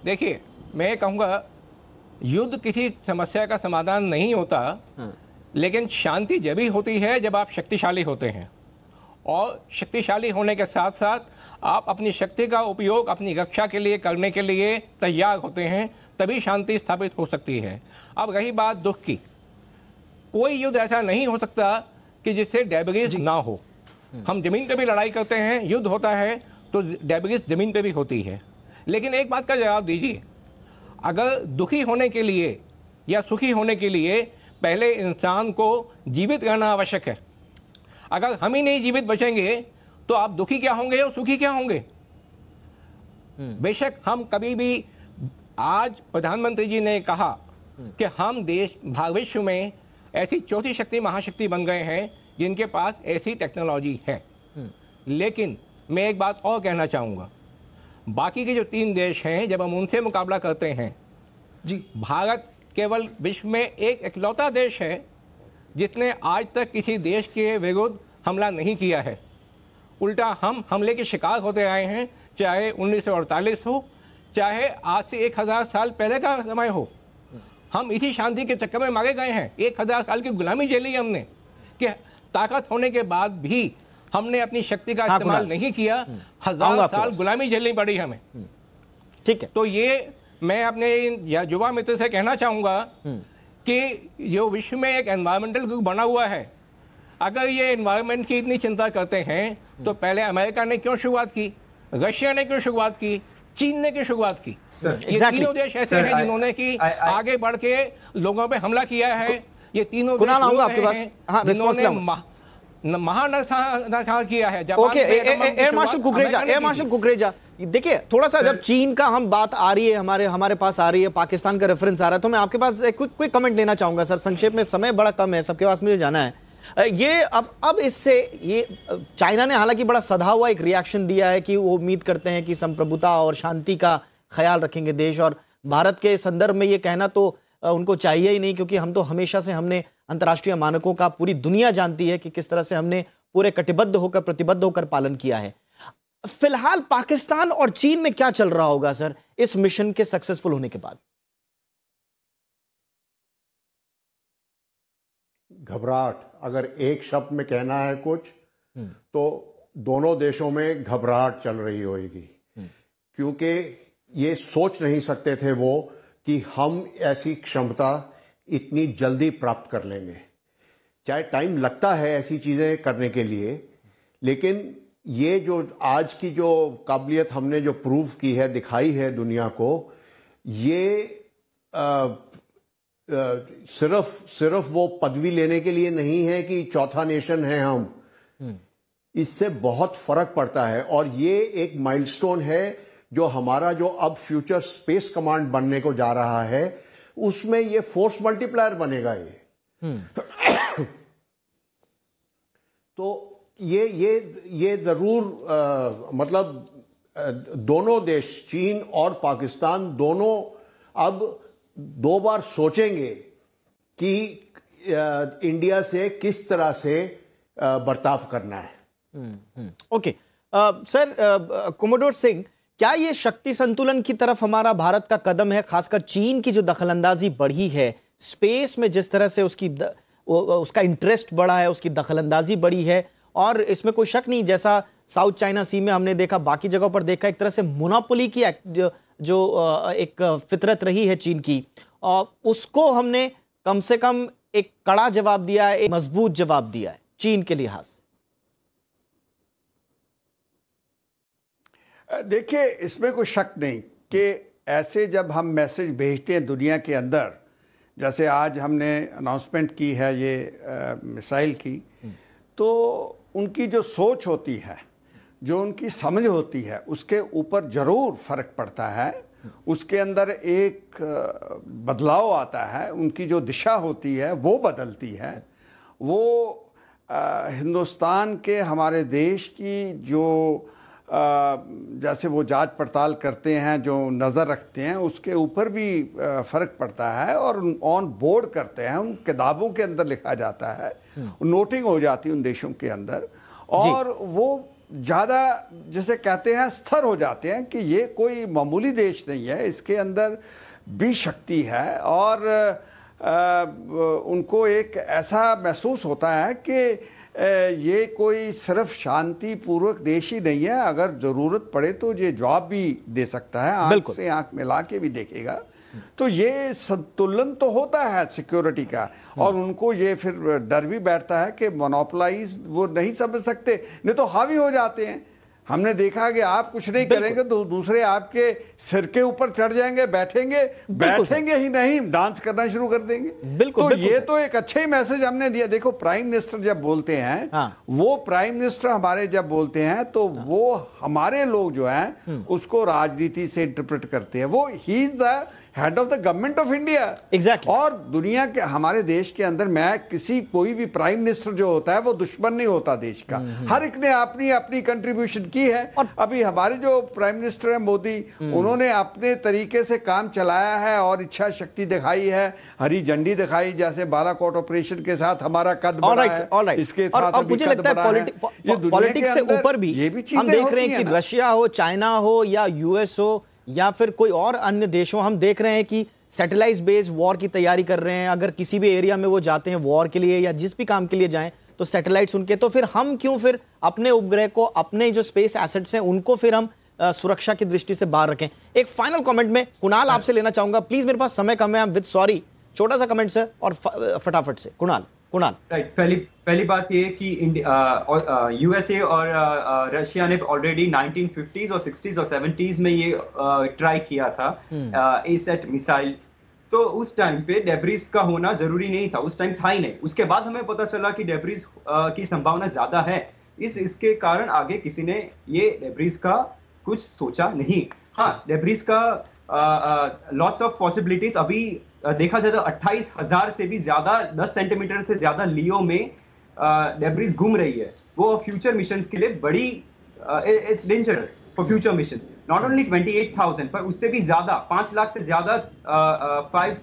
देखिए मैं कहूँगा युद्ध किसी समस्या का समाधान नहीं होता हाँ। लेकिन शांति जब ही होती है जब आप शक्तिशाली होते हैं और शक्तिशाली होने के साथ साथ आप अपनी शक्ति का उपयोग अपनी रक्षा के लिए करने के लिए तैयार होते हैं तभी शांति स्थापित हो सकती है अब रही बात दुख की कोई युद्ध ऐसा नहीं हो सकता कि जिससे डेबगेज ना हो हम जमीन पर भी लड़ाई करते हैं युद्ध होता है तो डेबगेज जमीन पर भी होती है लेकिन एक बात का जवाब दीजिए अगर दुखी होने के लिए या सुखी होने के लिए पहले इंसान को जीवित रहना आवश्यक है अगर हम ही नहीं जीवित बचेंगे तो आप दुखी क्या होंगे और सुखी क्या होंगे हम्म। बेशक हम कभी भी आज प्रधानमंत्री जी ने कहा कि हम देश भविष्य में ऐसी चौथी शक्ति महाशक्ति बन गए हैं जिनके पास ऐसी टेक्नोलॉजी है लेकिन मैं एक बात और कहना चाहूँगा बाकी के जो तीन देश हैं जब हम उनसे मुकाबला करते हैं जी भारत केवल विश्व में एक इकलौता देश है जिसने आज तक किसी देश के विरुद्ध हमला नहीं किया है उल्टा हम हमले के शिकार होते आए हैं चाहे 1948 हो चाहे आज से एक हजार साल पहले का समय हो हम इसी शांति के चक्कर में मारे गए हैं एक हजार साल की गुलामी झेली हमने कि ताकत होने के बाद भी हमने अपनी शक्ति का हाँ, इस्तेमाल नहीं किया हम्म। हजार साल गुलामी झेलनी पड़ी हमें हम्म। ठीक है तो ये मैं अपने युवा मित्र से कहना चाहूंगा हम्म। कि जो विश्व में एक एनवायरमेंटल ग्रुप बना हुआ है अगर ये एनवायरमेंट की इतनी चिंता करते हैं तो पहले अमेरिका ने क्यों शुरुआत की रशिया ने क्यों शुरुआत की चीनने की शुरुआत की ये तीनों देश ऐसे हैं जिन्होंने कि आगे बढ़ के लोगों पे हमला किया है ये तीनों देश आपके पास हाँ, जिन्होंने महानरसंहार किया है okay air marshal Kukreja air marshal Kukreja देखिए थोड़ा सा जब चीन का हम बात आ रही है हमारे हमारे पास आ रही है पाकिस्तान का रेफरेंस आ रहा है तो मैं आपके पास एक क्विक कमेंट लेना चाहूंगा सर संक्षेप में समय बड़ा कम है सबके पास मुझे जाना है ये अब अब इससे ये चाइना ने हालांकि बड़ा सधा हुआ एक रिएक्शन दिया है कि वो उम्मीद करते हैं कि संप्रभुता और शांति का ख्याल रखेंगे देश और भारत के संदर्भ में ये कहना तो उनको चाहिए ही नहीं क्योंकि हम तो हमेशा से हमने अंतर्राष्ट्रीय मानकों का पूरी दुनिया जानती है कि किस तरह से हमने पूरे कटिबद्ध होकर प्रतिबद्ध होकर पालन किया है फिलहाल पाकिस्तान और चीन में क्या चल रहा होगा सर इस मिशन के सक्सेसफुल होने के बाद घबराहट अगर एक शब्द में कहना है कुछ हम्म। तो दोनों देशों में घबराहट चल रही होगी हम्म। क्योंकि ये सोच नहीं सकते थे वो कि हम ऐसी क्षमता इतनी जल्दी प्राप्त कर लेंगे चाहे टाइम लगता है ऐसी चीज़ें करने के लिए लेकिन ये जो आज की जो काबिलियत हमने जो प्रूव की है दिखाई है दुनिया को ये आ, सिर्फ सिर्फ वो पदवी लेने के लिए नहीं है कि चौथा नेशन है हम हम्म। इससे बहुत फर्क पड़ता है और ये एक माइलस्टोन है जो हमारा जो अब फ्यूचर स्पेस कमांड बनने को जा रहा है उसमें ये फोर्स मल्टीप्लायर बनेगा ये हम्म। तो ये ये ये जरूर आ, मतलब दोनों देश चीन और पाकिस्तान दोनों अब दो बार सोचेंगे कि इंडिया से किस तरह से बर्ताव करना है हम्म, हम्म। ओके सर कोमोडोर सिंह क्या ये शक्ति संतुलन की तरफ हमारा भारत का कदम है खासकर चीन की जो दखलंदाजी बढ़ी है स्पेस में जिस तरह से उसकी द, उसका इंटरेस्ट बढ़ा है उसकी दखलंदाजी बढ़ी है और इसमें कोई शक नहीं जैसा साउथ चाइना सी में हमने देखा बाकी जगहों पर देखा एक तरह से मोनोपोली की जो एक फितरत रही है चीन की उसको हमने कम से कम एक कड़ा जवाब दिया है एक मजबूत जवाब दिया है चीन के लिहाज से देखिए इसमें कोई शक नहीं कि ऐसे जब हम मैसेज भेजते हैं दुनिया के अंदर जैसे आज हमने अनाउंसमेंट की है ये मिसाइल की हम्म। तो उनकी जो सोच होती है जो उनकी समझ होती है उसके ऊपर जरूर फर्क पड़ता है उसके अंदर एक बदलाव आता है उनकी जो दिशा होती है वो बदलती है वो हिंदुस्तान के हमारे देश की जो जैसे वो जांच पड़ताल करते हैं जो नज़र रखते हैं उसके ऊपर भी फ़र्क पड़ता है और ऑन बोर्ड करते हैं उन किताबों के अंदर लिखा जाता है नोटिंग हम्म। हो जाती है उन देशों के अंदर और वो ज़्यादा जिसे कहते हैं स्थिर हो जाते हैं कि ये कोई मामूली देश नहीं है इसके अंदर भी शक्ति है और आ, उनको एक ऐसा महसूस होता है कि ये कोई सिर्फ शांति पूर्वक देश ही नहीं है अगर ज़रूरत पड़े तो ये जवाब भी दे सकता है आंख से आंख मिला के भी देखेगा तो ये संतुलन तो होता है सिक्योरिटी का और हम्म। उनको ये फिर डर भी बैठता है कि मोनोपोलाइज वो नहीं समझ सकते नहीं तो हावी हो जाते हैं हमने देखा कि आप कुछ नहीं करेंगे तो दूसरे आपके सिर के ऊपर चढ़ जाएंगे बैठेंगे बैठेंगे ही नहीं डांस करना शुरू कर देंगे बिल्कुल तो बिल्कुल ये तो एक अच्छा ही मैसेज हमने दिया देखो प्राइम मिनिस्टर जब बोलते हैं हाँ। वो प्राइम मिनिस्टर हमारे जब बोलते हैं तो हाँ। वो हमारे लोग जो हैं हम्म। उसको राजनीति से इंटरप्रेट करते हैं वो ही head of the government of India exact और दुनिया के हमारे देश के अंदर मैं किसी कोई भी प्राइम मिनिस्टर जो होता है वो दुश्मन नहीं होता देश का हम्म, हम्म। हर एक ने अपनी अपनी कंट्रीब्यूशन की है और अभी हमारे जो प्राइम मिनिस्टर है मोदी हम्म। उन्होंने अपने तरीके से काम चलाया है और इच्छा शक्ति दिखाई है हरी झंडी दिखाई जैसे बालाकोट ऑपरेशन के साथ हमारा कद इसके साथ पॉलिटिक्स ऊपर भी ये भी चीज देख रहे हैं कि रशिया हो चाइना हो या यूएस हो या फिर कोई और अन्य देशों हम देख रहे हैं कि सैटेलाइट बेस्ड वॉर की तैयारी कर रहे हैं अगर किसी भी एरिया में वो जाते हैं वॉर के लिए या जिस भी काम के लिए जाएं तो सेटेलाइट उनके तो फिर हम क्यों फिर अपने उपग्रह को अपने जो स्पेस एसेट्स हैं उनको फिर हम आ, सुरक्षा की दृष्टि से बाहर रखें एक फाइनल कमेंट में कुणाल हाँ। आपसे लेना चाहूंगा प्लीज मेरे पास समय कम है विद सॉरी छोटा सा कमेंट सर और फटाफट से कुणाल कुणाल राइट पहली पहली बात ये कि यूएसए और रशिया ने ऑलरेडी 1950s और 60s और 70s में ये ट्राई किया था ए सेट मिसाइल तो उस टाइम पे डेब्रिज का होना जरूरी नहीं था उस टाइम था ही नहीं उसके बाद हमें पता चला कि डेब्रिज की संभावना ज्यादा है इस इसके कारण आगे किसी ने ये डेब्रिज का कुछ सोचा नहीं हाँ डेब्रिज का लॉट्स ऑफ पॉसिबिलिटीज अभी देखा जाए तो अट्ठाईस हजार से भी ज्यादा 10 सेंटीमीटर से ज्यादा लियो में डेब्रिज घूम रही है वो फ्यूचर मिशन के लिए बड़ी it's dangerous for future mission not only twenty eight thousand पर उससे भी ज्यादा पांच लाख से ज्यादा फाइव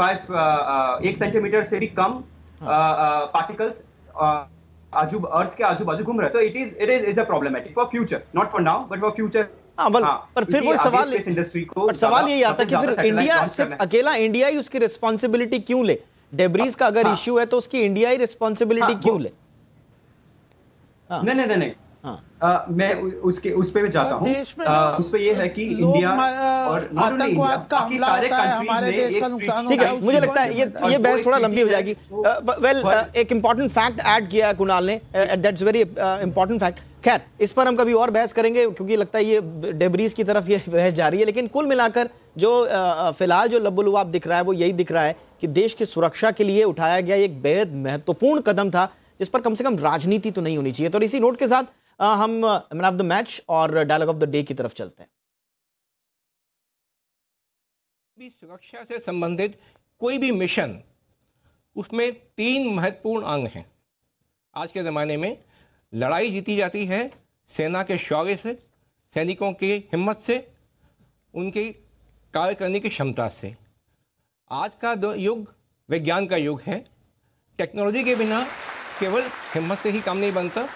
फाइव एक सेंटीमीटर से भी कम पार्टिकल्स आजू अर्थ के आजू बाजू घूम रहे तो it is it is is a problematic for future not for now but for future हाँ बल हाँ, पर फिर वो सवाल इस इंडस्ट्री को पर सवाल यही आता कि मतलब फिर इंडिया सिर्फ अकेला इंडिया ही उसकी रिस्पॉन्सिबिलिटी क्यों ले डेब्रीज का अगर इश्यू हाँ। है तो उसकी इंडिया ही रिस्पॉन्सिबिलिटी हाँ, क्यों ले हाँ। नहीं नहीं नहीं आ, मैं उसके उस पे भी जाता हूँ उस पे ये है कि इंडिया और आतंकवाद हमारे देश का नुकसान ठीक है मुझे लगता है ये ये बहस थोड़ा लंबी हो जाएगी वेल तो एक इम्पोर्टेंट फैक्ट ऐड किया कुणाल ने दैट्स वेरी इम्पोर्टेंट फैक्ट खैर इस पर हम कभी और बहस करेंगे क्योंकि लगता है ये डेबरीज की तरफ ये बहस जा रही है लेकिन कुल मिलाकर जो फिलहाल जो लबुलवाब दिख रहा है वो यही दिख रहा है कि देश की सुरक्षा के लिए उठाया गया एक बेहद महत्वपूर्ण कदम था जिस पर कम से कम राजनीति तो नहीं होनी चाहिए तो इसी नोट के साथ हम मैन ऑफ द मैच और डायलॉग ऑफ द डे की तरफ चलते हैं भी सुरक्षा से संबंधित कोई भी मिशन उसमें तीन महत्वपूर्ण अंग हैं आज के ज़माने में लड़ाई जीती जाती है सेना के शौर्य से सैनिकों की हिम्मत से उनकी कार्य करने की क्षमता से आज का युग विज्ञान का युग है टेक्नोलॉजी के बिना केवल हिम्मत से ही काम नहीं बनता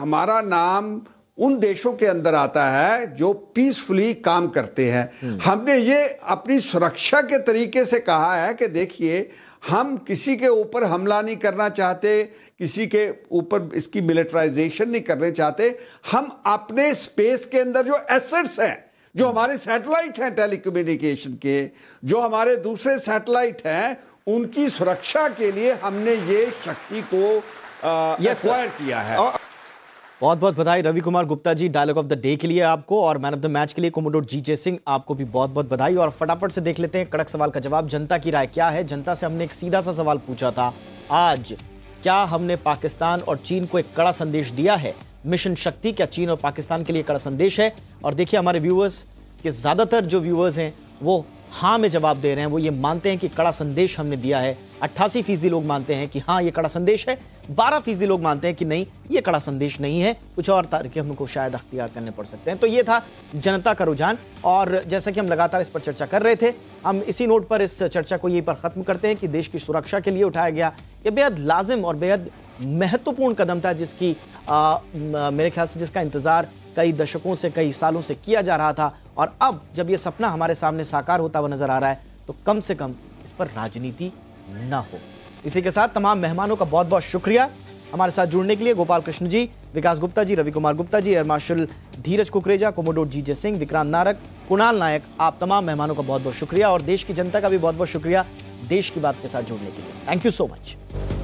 हमारा नाम उन देशों के अंदर आता है जो पीसफुली काम करते हैं हम्म। हमने ये अपनी सुरक्षा के तरीके से कहा है कि देखिए हम किसी के ऊपर हमला नहीं करना चाहते किसी के ऊपर इसकी मिलिट्राइजेशन नहीं करने चाहते हम अपने स्पेस के अंदर जो एसेट्स हैं जो हमारे सैटेलाइट हैं टेलीकम्युनिकेशन के जो हमारे दूसरे सैटेलाइट हैं उनकी सुरक्षा के लिए हमने ये शक्ति को एक्वायर किया है और बहुत बहुत बधाई Ravi Kumar Gupta ji dialogue of the day के लिए आपको और मैन ऑफ द मैच के लिए कोमोडोर जे सिंह आपको भी बहुत बहुत बधाई और फटाफट से देख लेते हैं कड़क सवाल का जवाब जनता की राय क्या है जनता से हमने एक सीधा सा सवाल पूछा था आज क्या हमने पाकिस्तान और चीन को एक कड़ा संदेश दिया है मिशन शक्ति क्या चीन और पाकिस्तान के लिए कड़ा संदेश है और देखिए हमारे व्यूअर्स के ज़्यादातर जो व्यूअर्स हैं वो हाँ में जवाब दे रहे हैं वो ये मानते हैं कि कड़ा संदेश हमने दिया है अट्ठासी फीसदी लोग मानते हैं कि हाँ ये कड़ा संदेश है बारह फीसदी लोग मानते हैं कि नहीं ये कड़ा संदेश नहीं है कुछ और तरीके हमको शायद अख्तियार करने पड़ सकते हैं तो ये था जनता का रुझान और जैसा कि हम लगातार इस पर चर्चा कर रहे थे हम इसी नोट पर इस चर्चा को यहीं पर ख़त्म करते हैं कि देश की सुरक्षा के लिए उठाया गया ये बेहद लाजिम और बेहद महत्वपूर्ण कदम था जिसकी आ, मेरे ख्याल से जिसका इंतज़ार कई दशकों से कई सालों से किया जा रहा था और अब जब ये सपना हमारे सामने साकार होता हुआ नजर आ रहा है तो कम से कम इस पर राजनीति ना हो इसी के साथ तमाम मेहमानों का बहुत बहुत शुक्रिया हमारे साथ जुड़ने के लिए Gopal Krishna ji Vikas Gupta ji Ravi Kumar Gupta ji air marshal Dheeraj Kukreja commodore GJ Singh Vikrant नारक Kunal नायक आप तमाम मेहमानों का बहुत बहुत शुक्रिया और देश की जनता का भी बहुत बहुत शुक्रिया देश की बात के साथ जुड़ने के लिए थैंक यू सो मच